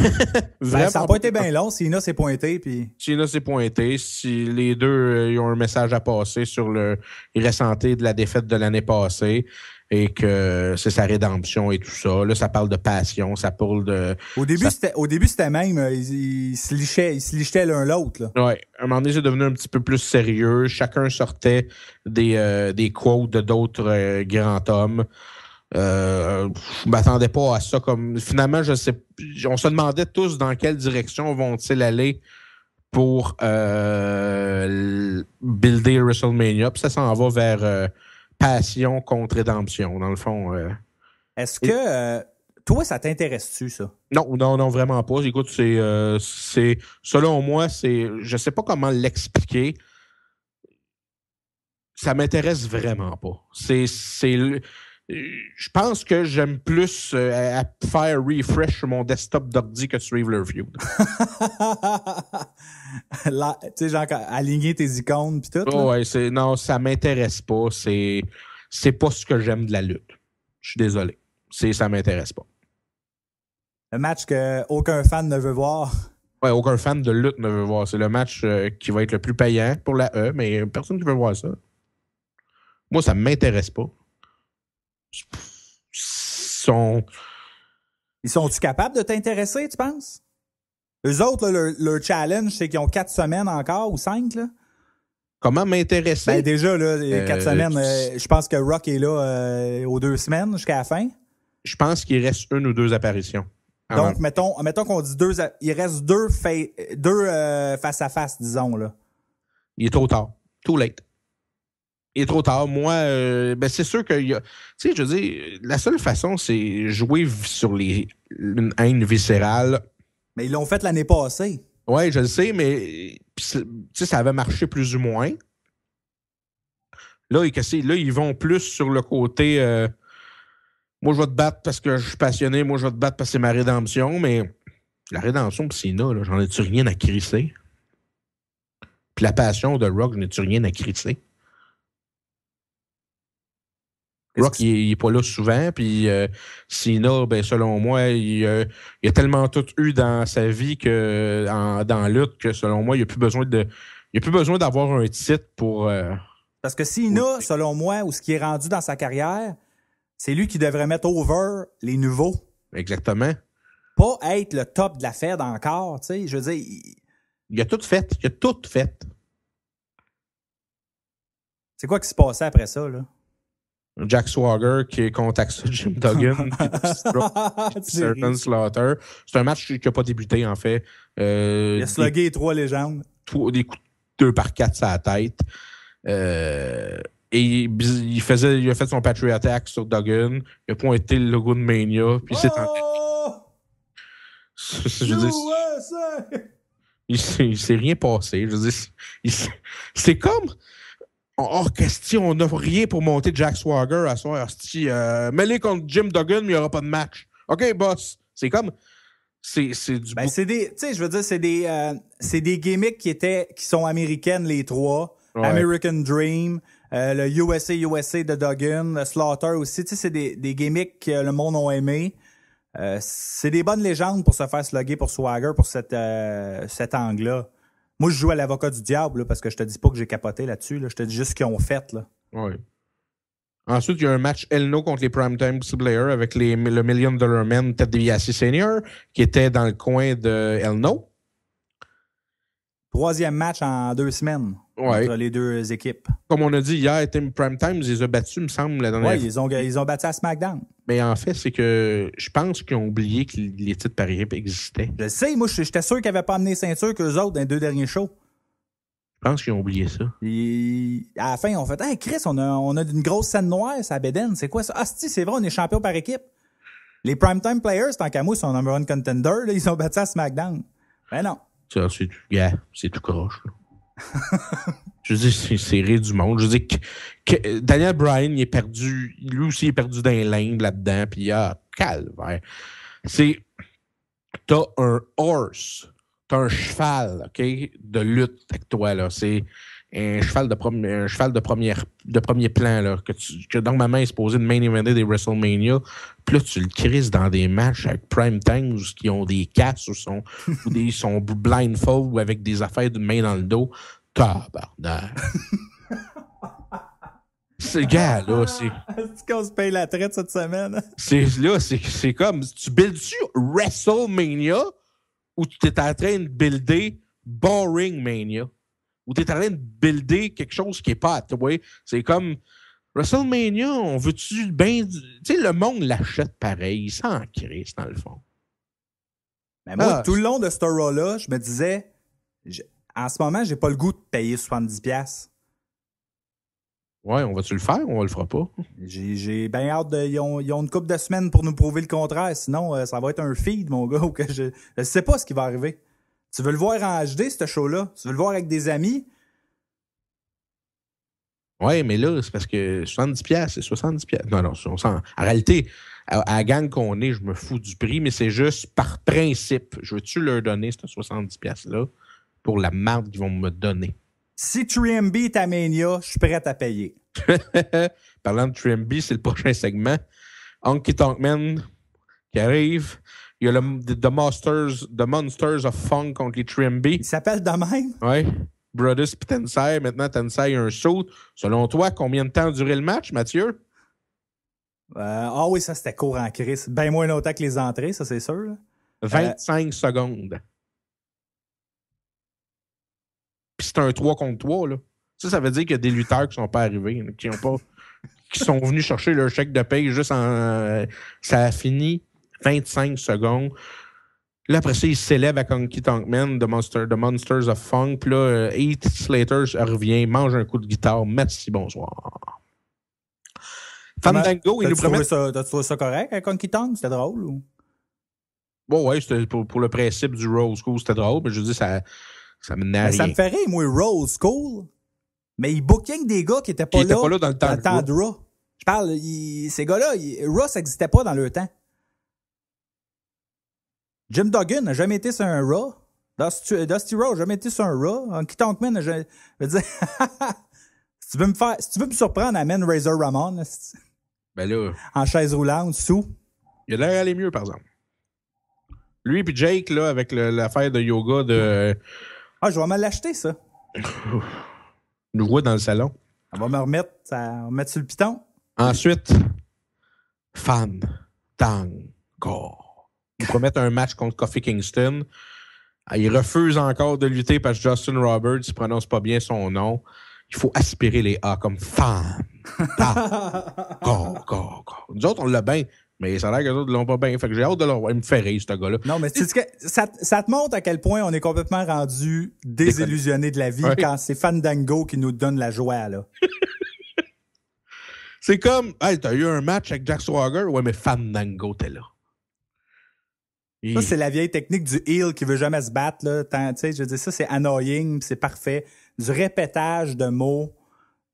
Ben, ça n'a pas été bien long. Sina s'est pointé. Puis... Sina s'est pointé. Si les deux euh, ont un message à passer sur le ressenti de la défaite de l'année passée et que c'est sa rédemption et tout ça. Là, ça parle de passion, ça parle de. Au début, c'était, au début, c'était même, euh, ils, se lichaient, l'un l'autre. Ouais. À un moment donné, c'est devenu un petit peu plus sérieux. Chacun sortait des, euh, quotes de d'autres euh, grands hommes. Je je m'attendais pas à ça comme. Finalement, je sais. On se demandait tous dans quelle direction vont-ils aller pour builder WrestleMania. Puis ça s'en va vers passion contre rédemption, dans le fond. Euh. Est-ce que euh, toi, ça t'intéresse-tu, ça? Non, non, non, vraiment pas. Écoute, euh, c'est selon moi, c'est. Je sais pas comment l'expliquer. Ça m'intéresse vraiment pas. C'est. Je pense que j'aime plus faire refresh sur mon desktop d'ordi que suivre le review. Tu sais, genre, aligner tes icônes puis tout. non, ça m'intéresse pas. C'est, c'est pas ce que j'aime de la lutte. Je suis désolé. C'est, ça m'intéresse pas. Le match qu'aucun fan ne veut voir. Ouais, aucun fan de lutte ne veut voir. C'est le match euh, qui va être le plus payant pour la E, mais personne ne veut voir ça. Moi, ça m'intéresse pas. Ils sont. Ils sont capables de t'intéresser, tu penses? Eux autres, leur, challenge, c'est qu'ils ont quatre semaines encore ou cinq, là. Comment m'intéresser? Ben déjà, là, euh, quatre semaines, euh, je pense que Rock est là euh, aux deux semaines jusqu'à la fin. Je pense qu'il reste une ou deux apparitions. Donc, mettons, qu'on dit deux. Il reste deux, deux face à face, disons. Là. Il est trop tard. Too late. Il est trop tard. Moi, ben c'est sûr que. Tu sais, je veux dire, la seule façon, c'est jouer sur les, une haine viscérale mais ils l'ont fait l'année passée. Oui, je le sais, mais ça avait marché plus ou moins. Là, là, ils vont plus sur le côté euh, Moi, je vais te battre parce que je suis passionné, moi, je vais te battre parce que c'est ma rédemption, mais la rédemption, c'est là. j'en ai-tu rien à crisser? Puis la passion de Rock, j'en ai tu rien à crisser? Rock, il n'est pas là souvent. Puis Sina, euh, ben, selon moi, euh, il, a tellement tout eu dans sa vie que dans lutte que selon moi, il n'a plus besoin de. Il a plus besoin d'avoir un titre pour. Euh, Parce que Sina, selon moi, ou ce qui est rendu dans sa carrière, c'est lui qui devrait mettre over les nouveaux. Exactement. Pas être le top de la Fed encore, tu sais. Je veux dire. Il... il a tout fait. Il a tout fait. C'est quoi qui se passait après ça, là? Jack Swagger qui est contacte Jim Duggan, certain Slaughter. C'est un match qui n'a pas débuté, en fait. Euh, il a slogué trois légendes. des coups deux par quatre sur la tête. Euh, et il, faisait, il a fait son Patriot Attack sur Duggan. Il a pointé le logo de Mania. Puis c'est oh! il s'est rien passé. Je dis, c'est comme hors question. On n'offre rien pour monter Jack Swagger à soir. Euh, mêlé contre Jim Duggan, mais il n'y aura pas de match. OK, boss. C'est comme. C'est du. Ben, c'est des. Tu sais, je veux dire, c'est des, euh, des gimmicks qui, étaient, qui sont américaines, les trois. American Dream. Euh, le USA USA de Duggan, le Slaughter aussi, tu sais, c'est des, des, gimmicks que le monde a aimé. Euh, c'est des bonnes légendes pour se faire slugger pour Swagger pour cette, euh, cet angle-là. Moi, je joue à l'avocat du diable parce que je te dis pas que j'ai capoté là-dessus. Je te dis juste ce qu'ils ont fait. Là. Oui. Ensuite, il y a un match Elno contre les Primetime Players avec les, le Million Dollar Man Ted DiBiase Senior qui était dans le coin de Elno. Troisième match en deux semaines entre les deux équipes. Comme on a dit hier, Team Prime Time, ils ont battu, me semble, la dernière Oui, ils ont, ils ont battu à SmackDown. Mais en fait, c'est que je pense qu'ils ont oublié que les titres par équipe existaient. Je sais, moi, j'étais sûr qu'ils n'avaient pas amené ceinture qu'eux autres dans les deux derniers shows. Je pense qu'ils ont oublié ça. à la fin, on fait Hey Chris, on a, une grosse scène noire, ça Beden, c'est quoi ça? Ah, si, c'est vrai, on est champion par équipe. Les primetime players, tant qu'à moi, sont number one contender, ils ont battu à SmackDown. Mais ben non. c'est tout, yeah, c'est tout croche. Je veux dire, c'est rire du monde. Je dis que, Daniel Bryan, il est perdu. Lui aussi, il est perdu dans lignes, là-dedans. Puis, a ah, calvaire. C'est. T'as un horse. T'as un cheval, OK? De lutte avec toi, là. C'est un cheval de, cheval de, première, de premier plan, là, que, tu, que main est posait de main Event des WrestleMania. Puis là, tu le crises dans des matchs avec Prime Time qui ont des casses ou, sont, des, sont blindfold ou avec des affaires de main dans le dos tabarnak. Ce gars-là, c'est. Ah, est-ce qu'on se paye la traite cette semaine? c'est là, c'est comme. Tu builds-tu WrestleMania ou tu es en train de builder Boring Mania? Ou tu es en train de builder quelque chose qui est pas toi? C'est comme. WrestleMania, on veut-tu bien. Tu sais, le monde l'achète pareil. Il s'en dans le fond. Mais ben, moi, ah, tout le long de ce tour là je me disais en ce moment, j'ai pas le goût de payer 70$. Ouais, on va-tu le faire ou on le fera pas? J'ai bien hâte. De, ils, ont, une couple de semaines pour nous prouver le contraire. Sinon, euh, ça va être un feed, mon gars, ou que je ne sais pas ce qui va arriver. Tu veux le voir en HD, ce show-là? Tu veux le voir avec des amis? Ouais, mais là, c'est parce que 70$, c'est 70$. Non, non, En réalité, à, la gang qu'on est, je me fous du prix, mais c'est juste par principe. Je veux-tu leur donner ce 70$-là? pour la marde qu'ils vont me donner. Si 3MB est à Mania, je suis prêt à payer. Parlant de 3MB, c'est le prochain segment. Honky Tonkman qui arrive. Il y a le the Monsters, Monsters of Funk contre les 3MB. Il s'appelle de même? Oui. Brodus et Tensai. Maintenant, Tensai a un saut. Selon toi, combien de temps a duré le match, Mathieu? Euh, ah oui, ça c'était court en crise. Ben moins longtemps que les entrées, ça c'est sûr. 25 secondes. c'est un 3 contre 3. Là. Ça, ça veut dire qu'il y a des lutteurs qui sont pas arrivés, qui pas. qui sont venus chercher leur chèque de paye juste en. Euh, ça a fini 25 secondes. Là, après ça, il s'élève à Conky Tonk de, Monster, Monsters of Funk. Puis là, euh, Heath Slater revient, mange un coup de guitare. Merci, bonsoir. Fandango, il nous promet. T'as trouvé ça correct, à Conky Tonk? C'était drôle? Ou? Bon, ouais, c'était pour, le principe du Rose School, c'était drôle. Mais je veux dire, ça, ça me ben, rien. Ça me ferait, moi, Rose school. Mais il booking des gars qui étaient pas, là, pas là dans le temps, dans le temps de, Raw. Je parle, ces gars-là, Raw, ça n'existait pas dans le temps. Jim Duggan n'a jamais été sur un Raw. Dusty, Dusty Raw n'a jamais été sur un Raw. tant que je, je veux dire, si, tu veux me faire, si tu veux me surprendre, amène Razor Ramon. ben là, en chaise roulante, sous. Il a l'air d'aller mieux, par exemple. Lui et Jake, là, avec l'affaire de yoga de. Ah, je vais mal l'acheter, ça. Nous vois dans le salon. On va me remettre, sur le piton. Ensuite, fan, tango. Ils promettent un match contre Coffee Kingston. Ah, Ils refusent encore de lutter parce que Justin Roberts ne prononce pas bien son nom. Il faut aspirer les A comme fan. Tango, Nous autres, on l'a bien. Mais ça a l'air que les autres l'ont pas bien. Fait que j'ai hâte de leur Il me fait rire, ce gars-là. Non, mais c'est que ça, te montre à quel point on est complètement rendu désillusionné de la vie quand c'est Fandango qui nous donne la joie, là. c'est comme, hey, t'as eu un match avec Jack Swagger? Ouais, mais Fandango, t'es là. Ça, c'est la vieille technique du heel qui veut jamais se battre, là. Tu sais, je veux dire, ça, c'est annoying, c'est parfait. Du répétage de mots.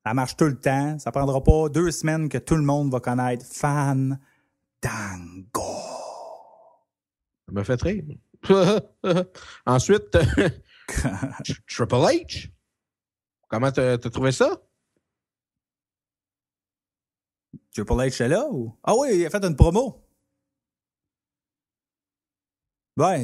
Ça marche tout le temps. Ça prendra pas deux semaines que tout le monde va connaître fan Tango. Ça me fait rire. Ensuite, Triple H. Comment t'as trouvé ça? Triple H est là ou? Ah oui, il a fait une promo.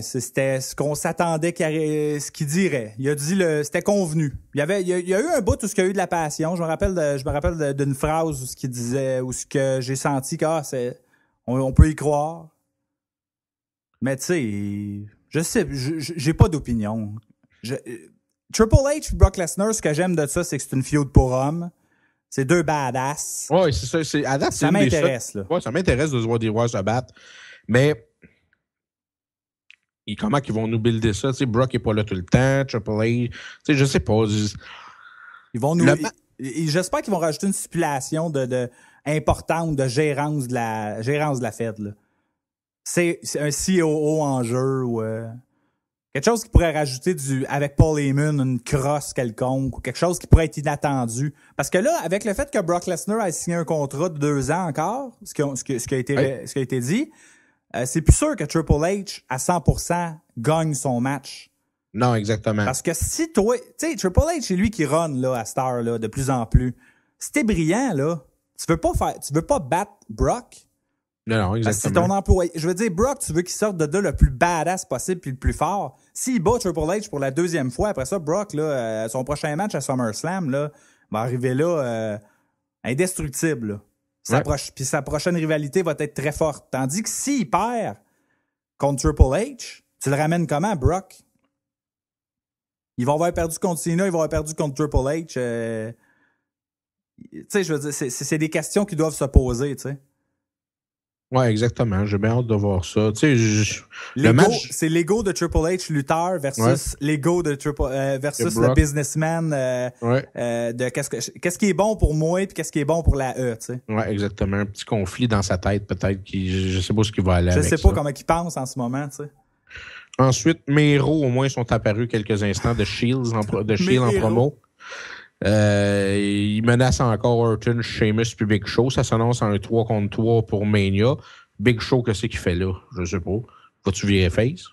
c'était ce qu'on s'attendait qu'il ce qu'il dirait. Il a dit le c'était convenu. Il y avait il y a, eu un bout où ce qu'il y a eu de la passion. Je me rappelle je me rappelle d'une phrase où ce qu'il disait ou ce que j'ai senti que ah, c'est on, peut y croire. Mais tu sais, je sais, j'ai pas d'opinion. Triple H Brock Lesnar, ce que j'aime de ça, c'est que c'est une feud pour homme. C'est deux badass. Oui, c'est ça. C'est, ça m'intéresse. Là. Ouais, ça m'intéresse de voir des rois se battre. Mais comment ils vont nous builder ça? Tu sais, Brock n'est pas là tout le temps, Triple H. Tu sais, je sais pas. Ils vont nous. J'espère qu'ils vont rajouter une stipulation de, de, importante de gérance de la, gérance de la Fed. Là. C'est, un COO en jeu ou euh, quelque chose qui pourrait rajouter du avec Paul Heyman une crosse quelconque ou quelque chose qui pourrait être inattendu. Parce que là, avec le fait que Brock Lesnar a signé un contrat de deux ans encore, ce qui, a, été, ce qui a été dit, euh, c'est plus sûr que Triple H à 100% gagne son match. Non, exactement. Parce que si toi, tu sais, Triple H, c'est lui qui run là, à Star là, de plus en plus. C'était brillant, là, tu veux pas faire, tu veux pas battre Brock. Non, non, exactement. C'est ton employé. Je veux dire, Brock, tu veux qu'il sorte de là le plus badass possible puis le plus fort. S'il bat Triple H pour la deuxième fois, après ça, Brock, là, euh, son prochain match à SummerSlam, là, va arriver là euh, indestructible. puis sa prochaine rivalité va être très forte. Tandis que s'il perd contre Triple H, tu le ramènes comment, Brock? Ils vont avoir perdu contre Cena, ils vont avoir perdu contre Triple H. Euh, je c'est des questions qui doivent se poser, tu sais. Ouais, exactement. J'ai bien hâte de voir ça. Tu le match. C'est l'ego de Triple H lutteur versus l'ego de Triple euh, versus le businessman euh, euh, de qu'est-ce qu'est-ce qui est bon pour moi et qu'est-ce qui est bon pour la E, tu exactement. Un petit conflit dans sa tête peut-être qui je sais pas ce qui va aller. Je ne sais pas comment il pense en ce moment, Ensuite, mes héros au moins sont apparus quelques instants de Shields de Shield en promo ils euh, il menace encore Orton, Sheamus puis Big Show. Ça s'annonce en un 3 contre 3 pour Mania. Big Show, qu'est-ce qu'il fait là? Je sais pas. Vas-tu virer face?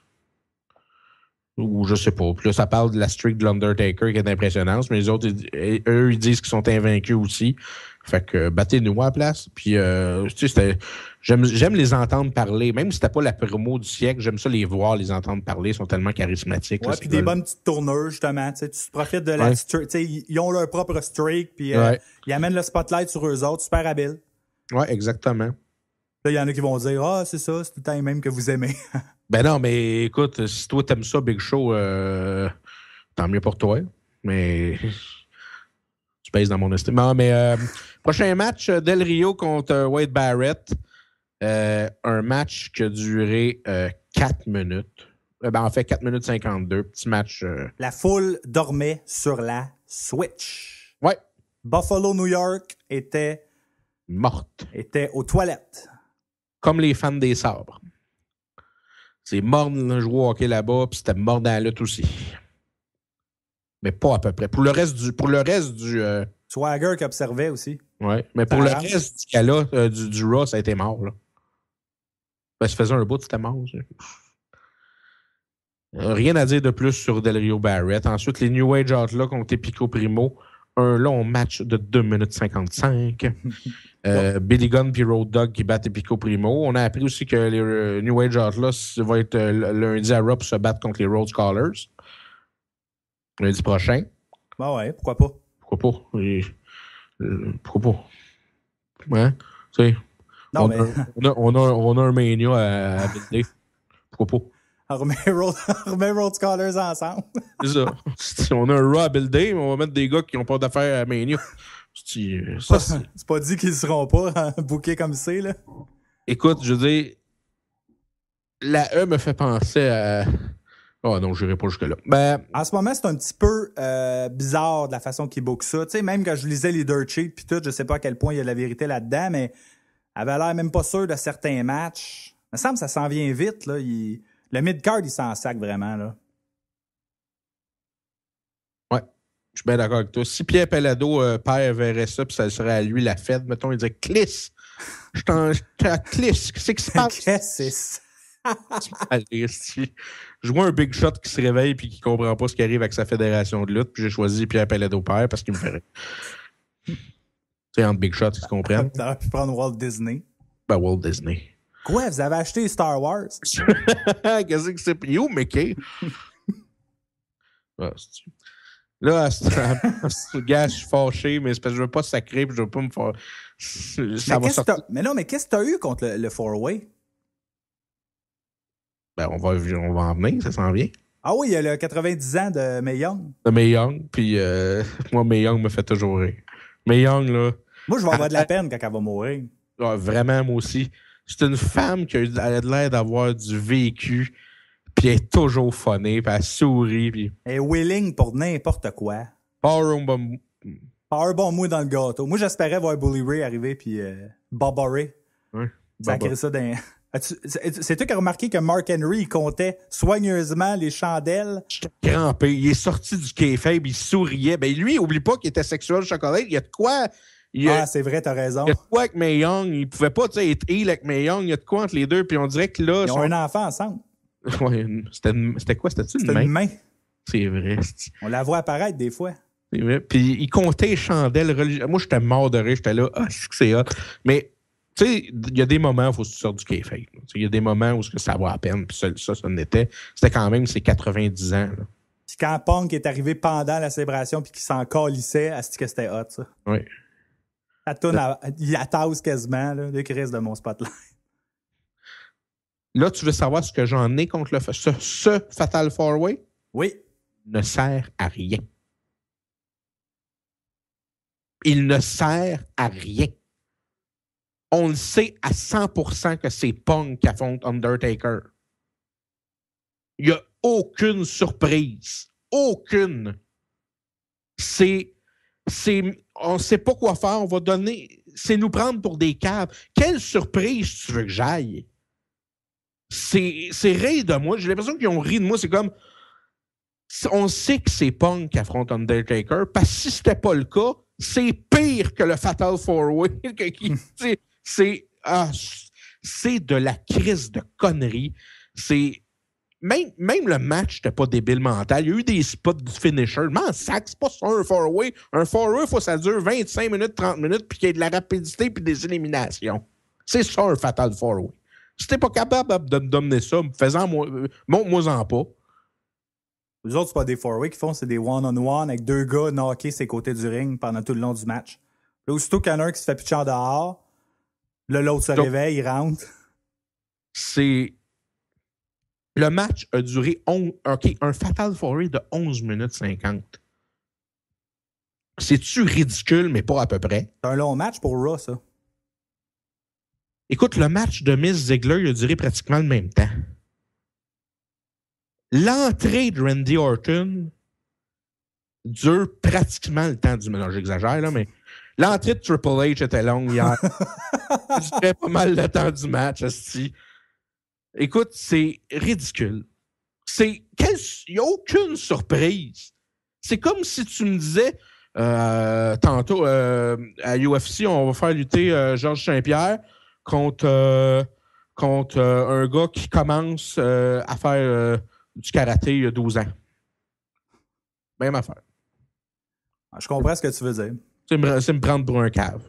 Ou je sais pas. Puis là, ça parle de la streak de l'Undertaker qui est impressionnante, mais les autres, eux, ils disent qu'ils sont invaincus aussi. Fait que battez-nous à place. Puis, euh, tu sais, j'aime les entendre parler. Même si c'était pas la promo du siècle, j'aime ça les voir, les entendre parler. Ils sont tellement charismatiques. Ouais, puis des bonnes petites tourneurs, justement. Tu, tu profites de la Tu sais, ils ont leur propre streak, puis euh, ils amènent le spotlight sur eux autres. Super habile. Ouais, exactement. Là, il y en a qui vont dire Ah, c'est ça, c'est tout le temps même que vous aimez. ben non, mais écoute, si toi t'aimes ça, Big Show, euh, tant mieux pour toi. Mais tu pèses dans mon estime. Non, mais euh, Prochain match, euh, Del Rio contre euh, Wade Barrett. Euh, un match qui a duré 4 minutes. ben, en fait, 4 minutes 52. Petit match. La foule dormait sur la Switch. Ouais. Buffalo, New York était. Morte. Était aux toilettes. Comme les fans des sabres. C'est mort le joueur hockey là-bas, puis c'était mort dans la lutte aussi mais pas à peu près. Pour le reste du. Pour le reste du euh, Swagger qui observait aussi. Oui, mais pour le reste du cas-là, euh, du, du Raw, ça a été mort. Là. Ben, faisait un bout, c'était mort. Euh, rien à dire de plus sur Del Rio Barrett. Ensuite, les New Age Outlaws contre Epico Primo. Un long match de 2 minutes 55. Billy Gunn puis Road Dog qui battent Epico Primo. On a appris aussi que les New Age Outlaws va être lundi à Raw pour se battre contre les Road Scholars. Lundi prochain. Ben ouais, pourquoi pas? Pourquoi pas? Euh, pourquoi pas? Ouais, hein? Tu sais, non, on, mais... a, on, a, un mania à, à builder. pourquoi pas? remet Road Scholars ensemble. C'est ça. On a un Raw à builder, mais on va mettre des gars qui n'ont pas d'affaires à Mania. Euh, c'est pas dit qu'ils seront pas hein, bouqués comme c'est, là. Écoute, je veux dire, la E me fait penser à, ah non, je n'irai pas jusque-là. Ben, en ce moment, c'est un petit peu euh, bizarre de la façon qu'il book ça. même quand je lisais les dirt sheets puis tout, je sais pas à quel point il y a de la vérité là-dedans, mais elle avait l'air même pas sûr de certains matchs. Il me semble que ça s'en vient vite. Là. Le mid-card, il s'en sac vraiment. Là. Ouais, je suis bien d'accord avec toi. Si Pierre Pellado euh, père verrait ça, puis ça serait à lui la fête, mettons, il dirait « Cliss! Je t'en... Cliss! Qu'est-ce qui se passe? » Qu'est-ce que c'est ça? je vois un big shot qui se réveille puis qui comprend pas ce qui arrive avec sa fédération de lutte, puis j'ai choisi Pierre Pellet au père parce qu'il me ferait. C'est entre big shot, ils se comprennent. T'aurais pu prendre Walt Disney. Ben, Walt Disney. Quoi, vous avez acheté Star Wars? Qu'est-ce que c'est? You Mickey! Ah, Là, gars, je suis fâché, mais parce que je veux pas sacrer, puis je veux pas me faire. mais, non, mais qu'est-ce que t'as eu contre le, le four-way? Ben, on va, on va en venir, ça s'en vient. Ah oui, il y a le 90 ans de May Young. De May Young, puis euh, moi, May Young me fait toujours rire. May Young, là. Moi, je vais avoir de la peine quand elle va mourir. Ah, vraiment, moi aussi. C'est une femme qui a, l'air d'avoir du vécu, puis elle est toujours funnée, puis elle sourit. Puis... Elle est willing pour n'importe quoi. un bon mou dans le gâteau. Moi, j'espérais voir Bully Ray arriver, puis euh, Ray. Ouais, ça ça dans... C'est toi qui as remarqué que Mark Henry comptait soigneusement les chandelles. J'étais Crampé, il est sorti du kayfabe, il souriait. Ben lui, oublie pas qu'il était sexuel chocolat. Il y a de quoi. ah, c'est vrai, t'as raison. Il y a de quoi avec May Young. Il pouvait pas être il avec May Young. Il y a de quoi entre les deux. Puis on dirait que là. Ils ont un enfant ensemble. c'était quoi? C'était-tu une, une main? C'est vrai. On la voit apparaître des fois. Puis il comptait les chandelles religieuses. Moi, j'étais mort de rire. J'étais là, ah, c'est Mais tu sais, il y a des moments où il faut se sortir sortes du café. Il y a des moments où ça va à peine, puis ça, ça, ça n'était. C'était quand même ses 90 ans. Puis quand Punk est arrivé pendant la célébration puis qu'il s'en calissait, à ce que c'était hot, ça. Oui. La tourne, à, il quasiment, là, le Chris de mon spotlight. Là, tu veux savoir ce que j'en ai contre le ce, Fatal Four Way? Oui. Ne sert à rien. Il ne sert à rien on le sait à 100% que c'est Punk qui affronte Undertaker. Il n'y a aucune surprise. Aucune. C'est. On ne sait pas quoi faire. On va donner. C'est nous prendre pour des caves. Quelle surprise tu veux que j'aille? C'est rire de moi. J'ai l'impression qu'ils ont ri de moi. C'est comme. On sait que c'est Punk qui affronte Undertaker parce que si ce n'était pas le cas, c'est pire que le Fatal Four Way. C'est ah, c'est de la crise de conneries. C'est même, même le match n'était pas débile mental. Il y a eu des spots du finisher. Man, sac, c'est pas ça un four Un four-way, faut ça dure 25 minutes, 30 minutes, puis qu'il y ait de la rapidité puis des éliminations. C'est ça un fatal four-way. Si t'es pas capable de me donner ça, faisant moi, montre-moi en pas. Les autres, c'est pas des four-way qu'ils font, c'est des one-on-one avec deux gars knockés ses côtés du ring pendant tout le long du match. Là, aussitôt qu'il y a un qui se fait pitcher dehors, Là, l'autre se réveille, il rentre. C'est. Le match a duré OK, un Fatal Foray de 11 minutes 50. C'est-tu ridicule, mais pas à peu près? C'est un long match pour Raw, ça. Écoute, le match de Miss Ziegler a duré pratiquement le même temps. L'entrée de Randy Orton dure pratiquement le temps du mélange. J'exagère, là, mais L'entrée de Triple H était longue hier. pris pas mal le temps du match, Écoute, c'est ridicule. C'est il n'y a aucune surprise. C'est comme si tu me disais euh, tantôt euh, à UFC, on va faire lutter euh, Georges Saint-Pierre contre, contre un gars qui commence à faire du karaté il y a 12 ans. Même affaire. Ah, je comprends ce que tu veux dire. C'est me, prendre pour un cave.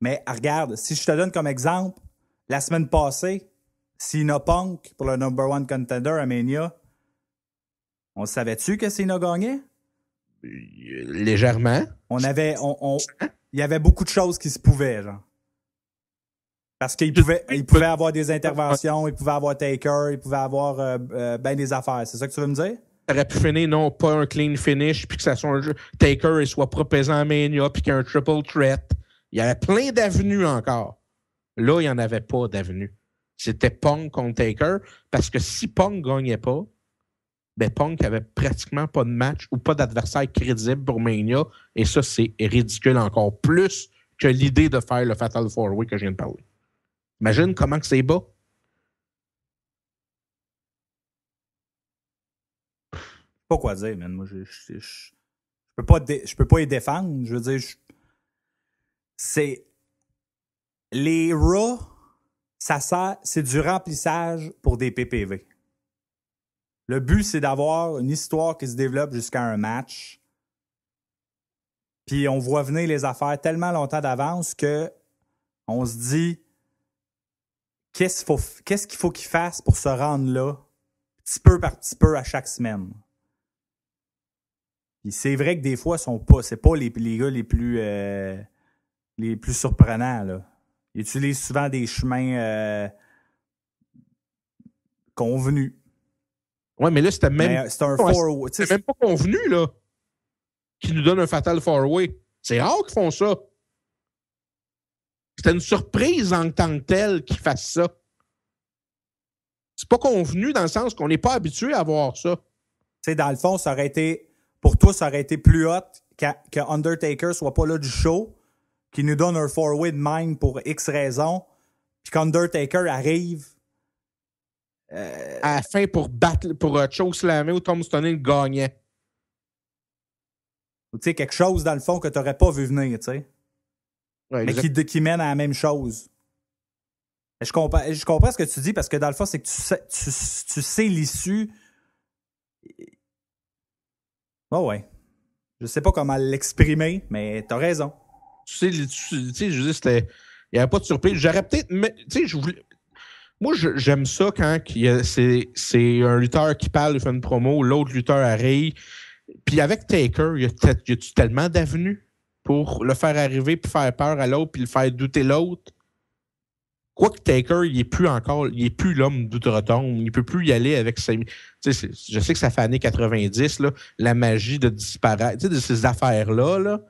Mais regarde, si je te donne comme exemple, la semaine passée, Sina Punk pour le number one contender à Mania, on savait-tu que Sina gagnait? Euh, légèrement. On avait. On, il y avait beaucoup de choses qui se pouvaient, genre. Parce qu'il pouvait, il pouvait avoir des interventions, il pouvait avoir Taker, il pouvait avoir euh, euh, bien des affaires. C'est ça que tu veux me dire? aurait pu finir, non, pas un clean finish, puis que ça soit un jeu. Taker, il soit propaisant à Mania, puis qu'il y a un triple threat. Il y avait plein d'avenues encore. Là, il n'y en avait pas d'avenues. C'était Punk contre Taker, parce que si Punk gagnait pas, ben Punk avait pratiquement pas de match ou pas d'adversaire crédible pour Mania, et ça, c'est ridicule encore plus que l'idée de faire le Fatal Four que je viens de parler. Imagine comment que c'est bas. pas quoi dire, man. Moi, je, je, peux, pas je peux pas les défendre. Je veux dire, c'est. Les Raw, ça sert, c'est du remplissage pour des PPV. Le but, c'est d'avoir une histoire qui se développe jusqu'à un match. Puis on voit venir les affaires tellement longtemps d'avance que on se dit qu'est-ce qu'il faut qu'il fassent pour se rendre là, petit peu par petit peu à chaque semaine c'est vrai que des fois, sont pas. C'est pas les, les, gars les plus euh, les plus surprenants. Là. Ils utilisent souvent des chemins euh, convenus. Ouais, mais là, c'était même. Euh, c'est même pas convenu, là. Qui nous donne un fatal four C'est rare qu'ils font ça. c'est une surprise en tant que telle qu'ils fassent ça. C'est pas convenu dans le sens qu'on n'est pas habitué à voir ça. Tu dans le fond, ça aurait été pour toi, ça aurait été plus hot que, Undertaker soit pas là du show, qui nous donne un forward way de pour X raisons, puis qu'Undertaker arrive. Euh, à la fin pour battre, pour Chose Cho slammer ou Tombstone le gagnant. Tu sais, quelque chose dans le fond que tu n'aurais pas vu venir, tu sais. mais qui, mène à la même chose. Je comprends, ce que tu dis parce que dans le fond, c'est que tu sais, tu sais l'issue Oh ouais. Je sais pas comment l'exprimer, mais t'as raison. Tu sais, tu, sais je c'était. Il n'y avait pas de surprise. J'aurais peut-être. Tu sais, je voulais. Moi, j'aime ça quand c'est un lutteur qui parle, il fait une promo, l'autre lutteur arrive. Puis avec Taker, il y y a tellement d'avenues pour le faire arriver, puis faire peur à l'autre, puis le faire douter l'autre. Quoique Taker, il est plus encore, il est plus l'homme d'outre-tombe. Il peut plus y aller avec ses. Je sais que ça fait années 90, là, la magie de disparaître, de ces affaires-là.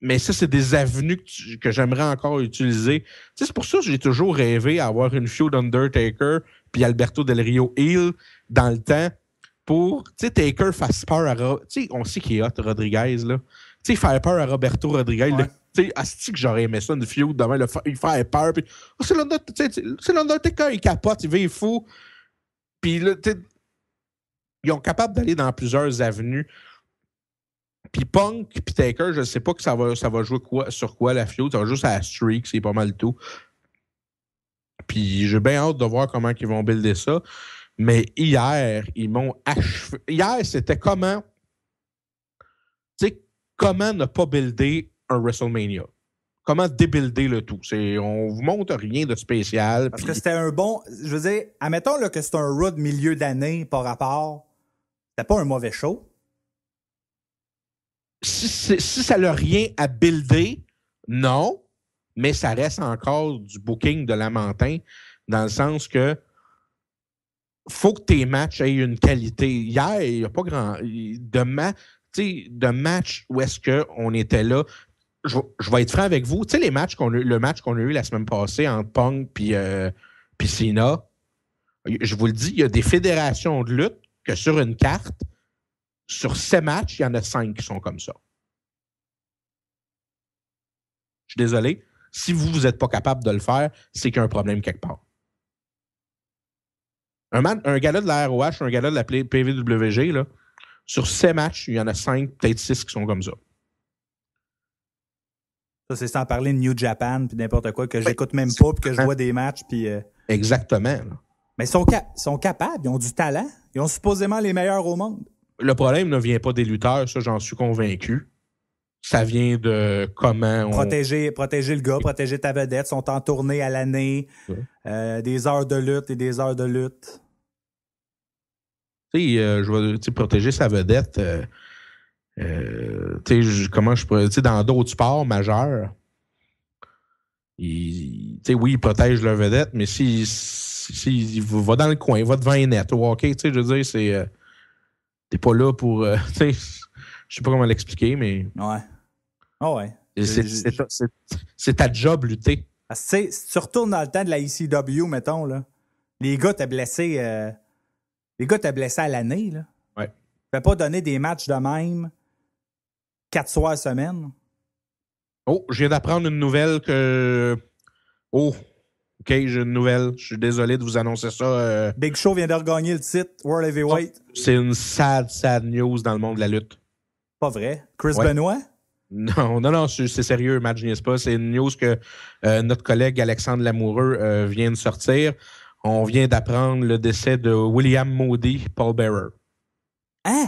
Mais ça, c'est des avenues que, j'aimerais encore utiliser. c'est pour ça que j'ai toujours rêvé avoir une feud d'Undertaker puis Alberto Del Rio Hill dans le temps pour, tu sais, Taker fasse peur à... Tu sais, on sait qu'il est hot, Rodriguez, là. Tu sais, faire peur à Roberto Rodriguez, là tu sais, Asti que j'aurais aimé ça, une feud, demain, le, il fait peur, puis oh, c'est l'Undertaker, il capote, il est fou. Puis là, ils sont capables d'aller dans plusieurs avenues. Puis Punk, puis Taker, je sais pas que ça va, ça va jouer quoi, sur quoi la feud, ça va juste à la streak, c'est pas mal tout. Puis j'ai bien hâte de voir comment ils vont builder ça. Mais hier, ils m'ont achevé. Hier, c'était comment. comment ne pas builder WrestleMania. Comment débuilder le tout? C'est, on vous montre rien de spécial. Parce que c'était un bon, je veux dire, admettons là, que c'est un road milieu d'année par rapport, c'était pas un mauvais show. Si, ça n'a rien à builder, non, mais ça reste encore du booking de Lamentin, dans le sens que faut que tes matchs aient une qualité. Hier, il n'y a pas grand. De, matchs de match où est-ce qu'on était là, je, vais être franc avec vous. Tu sais, les matchs qu'on le match qu'on a eu la semaine passée entre Pong puis euh, Sina, je vous le dis, il y a des fédérations de lutte que sur une carte, sur ces matchs, il y en a cinq qui sont comme ça. Je suis désolé. Si vous, vous n'êtes pas capable de le faire, c'est qu'il y a un problème quelque part. Un, gars de la ROH, un gala de la PVWG, là, sur ces matchs, il y en a cinq, peut-être six qui sont comme ça c'est sans parler de New Japan, puis n'importe quoi, que ben, j'écoute même pas, puis que je vois des matchs, puis... Euh, Exactement. Mais ils sont, sont capables, ils ont du talent. Ils ont supposément les meilleurs au monde. Le problème ne vient pas des lutteurs, ça, j'en suis convaincu. Ça vient de comment Protéger, protéger le gars, protéger ta vedette. sont en tournée à l'année. Euh, des heures de lutte et des heures de lutte. Tu sais, euh, je protéger sa vedette... Euh, comment je pourrais. Dans d'autres sports majeurs, oui, ils protègent leur vedette, mais s'ils si, si, va dans le coin, il va devant les net je veux dire, c'est. Euh, t'es pas là pour. Euh, je sais pas comment l'expliquer, mais. Ouais. Ah c'est ta job, lutter. Ah, si tu retournes dans le temps de la ICW, e mettons, là, les gars t'as blessé. les gars t'as blessé à l'année, là. Ouais. pas donner des matchs de même quatre soirs à semaine. Oh, je viens d'apprendre une nouvelle que. Oh, OK, j'ai une nouvelle. Je suis désolé de vous annoncer ça. Euh. Big Show vient de regagner le titre World Heavyweight. C'est une sad, sad news dans le monde de la lutte. Pas vrai. Chris Benoit? Non, non, non, c'est sérieux, n'est-ce pas. C'est une news que euh, notre collègue Alexandre Lamoureux euh, vient de sortir. On vient d'apprendre le décès de William Moody, Paul Bearer. Hein?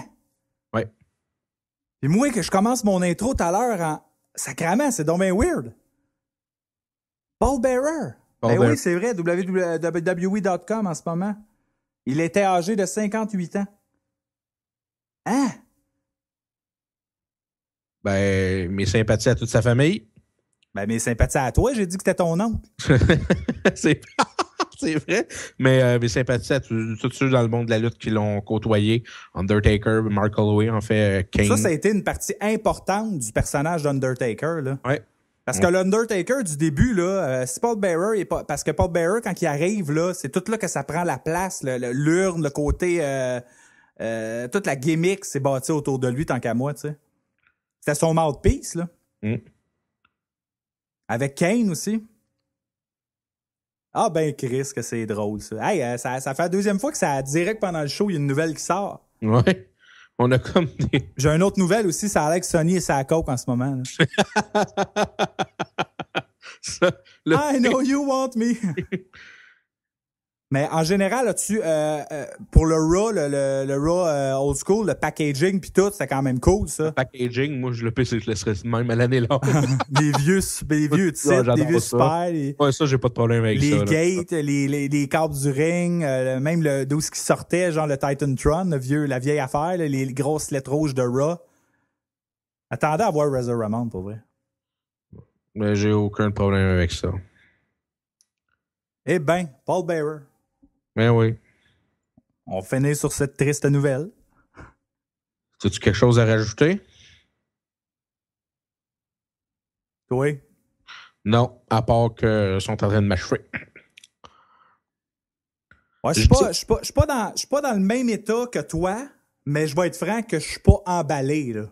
Et moi, que je commence mon intro tout à l'heure en sacrament, c'est donc weird. Paul Bearer. ben oui, c'est vrai, www.com e en ce moment. Il était âgé de 58 ans. Hein? Ben, mes sympathies à toute sa famille. Ben, mes sympathies à toi, j'ai dit que c'était ton oncle. c'est pas. c'est vrai. Mais euh, mes sympathies à tous ceux dans le monde de la lutte qui l'ont côtoyé. Undertaker, Mark Holloway, en fait, euh, Kane. Ça, ça a été une partie importante du personnage d'Undertaker. Ouais. Parce que l'Undertaker du début, là, euh, si Paul Bearer est Parce que Paul Bearer, quand il arrive, là, c'est tout là que ça prend la place, l'urne, le côté. Euh, toute la gimmick s'est bâtie autour de lui tant qu'à moi, tu sais. C'était son mouthpiece, là. Mm. Avec Kane aussi. Ah ben Chris, que c'est drôle ça. Hey, euh, ça. fait la deuxième fois que ça direct pendant le show, il y a une nouvelle qui sort. Ouais. On a comme des... J'ai une autre nouvelle aussi, ça a l'air que Sony et sa coke en ce moment. I know you want me. Mais en général, euh, euh, pour le raw, le, raw euh, old school, le packaging puis tout, c'est quand même cool, ça. Le packaging, moi, je le pisse et je laisserais même à l'année là. les vieux, les vieux titres, les vieux super. Ouais, ça, j'ai pas de problème avec les ça. Gates, les gates, les, cartes du ring, même le, d'où ce qui sortait, genre le Titan Tron, vieux, la vieille affaire, les grosses lettres rouges de Raw. Attendez à voir Razor Ramon, pour vrai. Mais j'ai aucun problème avec ça. Eh ben, Paul Bearer. Mais ben oui. On finit sur cette triste nouvelle. As-tu quelque chose à rajouter? Oui. Non, à part que euh, sont en train de m'achever. Ouais, je suis pas, dans, le même état que toi, mais je vais être franc que je suis pas emballé. Là.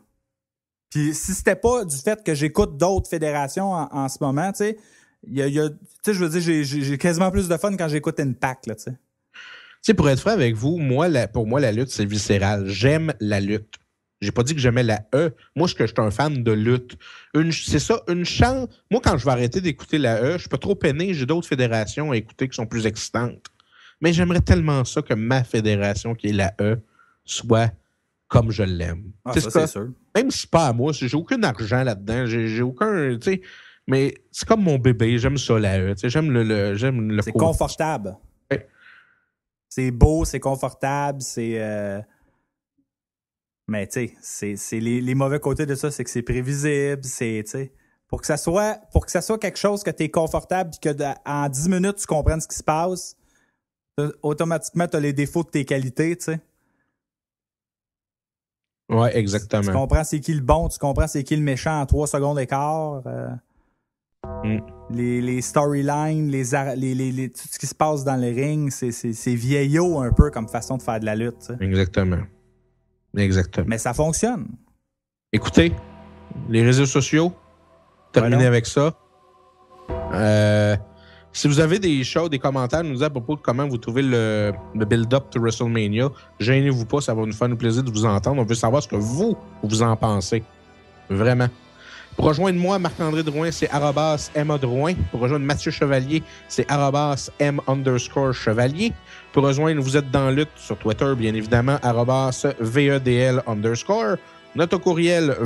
Puis si c'était pas du fait que j'écoute d'autres fédérations en, ce moment, tu y je veux dire, j'ai quasiment plus de fun quand j'écoute Impact, là, tu sais, pour être franc avec vous, moi, pour moi, la lutte, c'est viscéral. J'aime la lutte. J'ai pas dit que j'aimais la E. Moi, je, je suis un fan de lutte. C'est ça, une chance. Moi, quand je vais arrêter d'écouter la E, je peux trop peiné. J'ai d'autres fédérations à écouter qui sont plus excitantes. Mais j'aimerais tellement ça que ma fédération, qui est la E, soit comme je l'aime. Ah, c'est sûr. Même si pas à moi, j'ai aucun argent là-dedans, j'ai aucun. Mais c'est comme mon bébé, j'aime ça la E. J'aime le, le, le C'est confortable. C'est beau, c'est confortable, c'est. Euh, mais tu sais, c'est les, mauvais côtés de ça, c'est que c'est prévisible, c'est. Pour que ça soit pour que ça soit quelque chose que tu es confortable et que en 10 minutes tu comprennes ce qui se passe, automatiquement tu as les défauts de tes qualités, tu sais. Ouais, exactement. Tu, comprends c'est qui le bon, tu comprends c'est qui le méchant en 3 secondes et quart. Euh. Mm. Les, storylines, les, les, les, tout ce qui se passe dans le ring, c'est vieillot un peu comme façon de faire de la lutte. Exactement. Exactement. Mais ça fonctionne. Écoutez, les réseaux sociaux, terminez avec ça. Euh, si vous avez des shows, des commentaires, nous dire à propos de comment vous trouvez le, build-up de WrestleMania, gênez-vous pas, ça va nous faire plaisir de vous entendre. On veut savoir ce que vous, vous en pensez. Vraiment. Pour rejoindre moi, Marc-André Drouin, c'est arrobas Emma Drouin. Pour rejoindre Mathieu Chevalier, c'est arrobas M underscore Chevalier. Pour rejoindre Vous êtes dans lutte sur Twitter, bien évidemment, arrobas VEDL underscore. Notre courriel,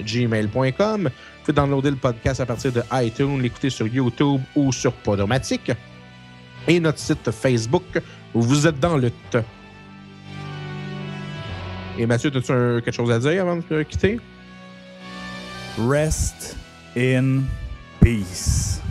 gmail.com. Vous pouvez downloader le podcast à partir de iTunes, l'écouter sur YouTube ou sur Podomatic. Et notre site Facebook, vous êtes dans lutte. Et Mathieu, as-tu quelque chose à dire avant de quitter? Rest in peace.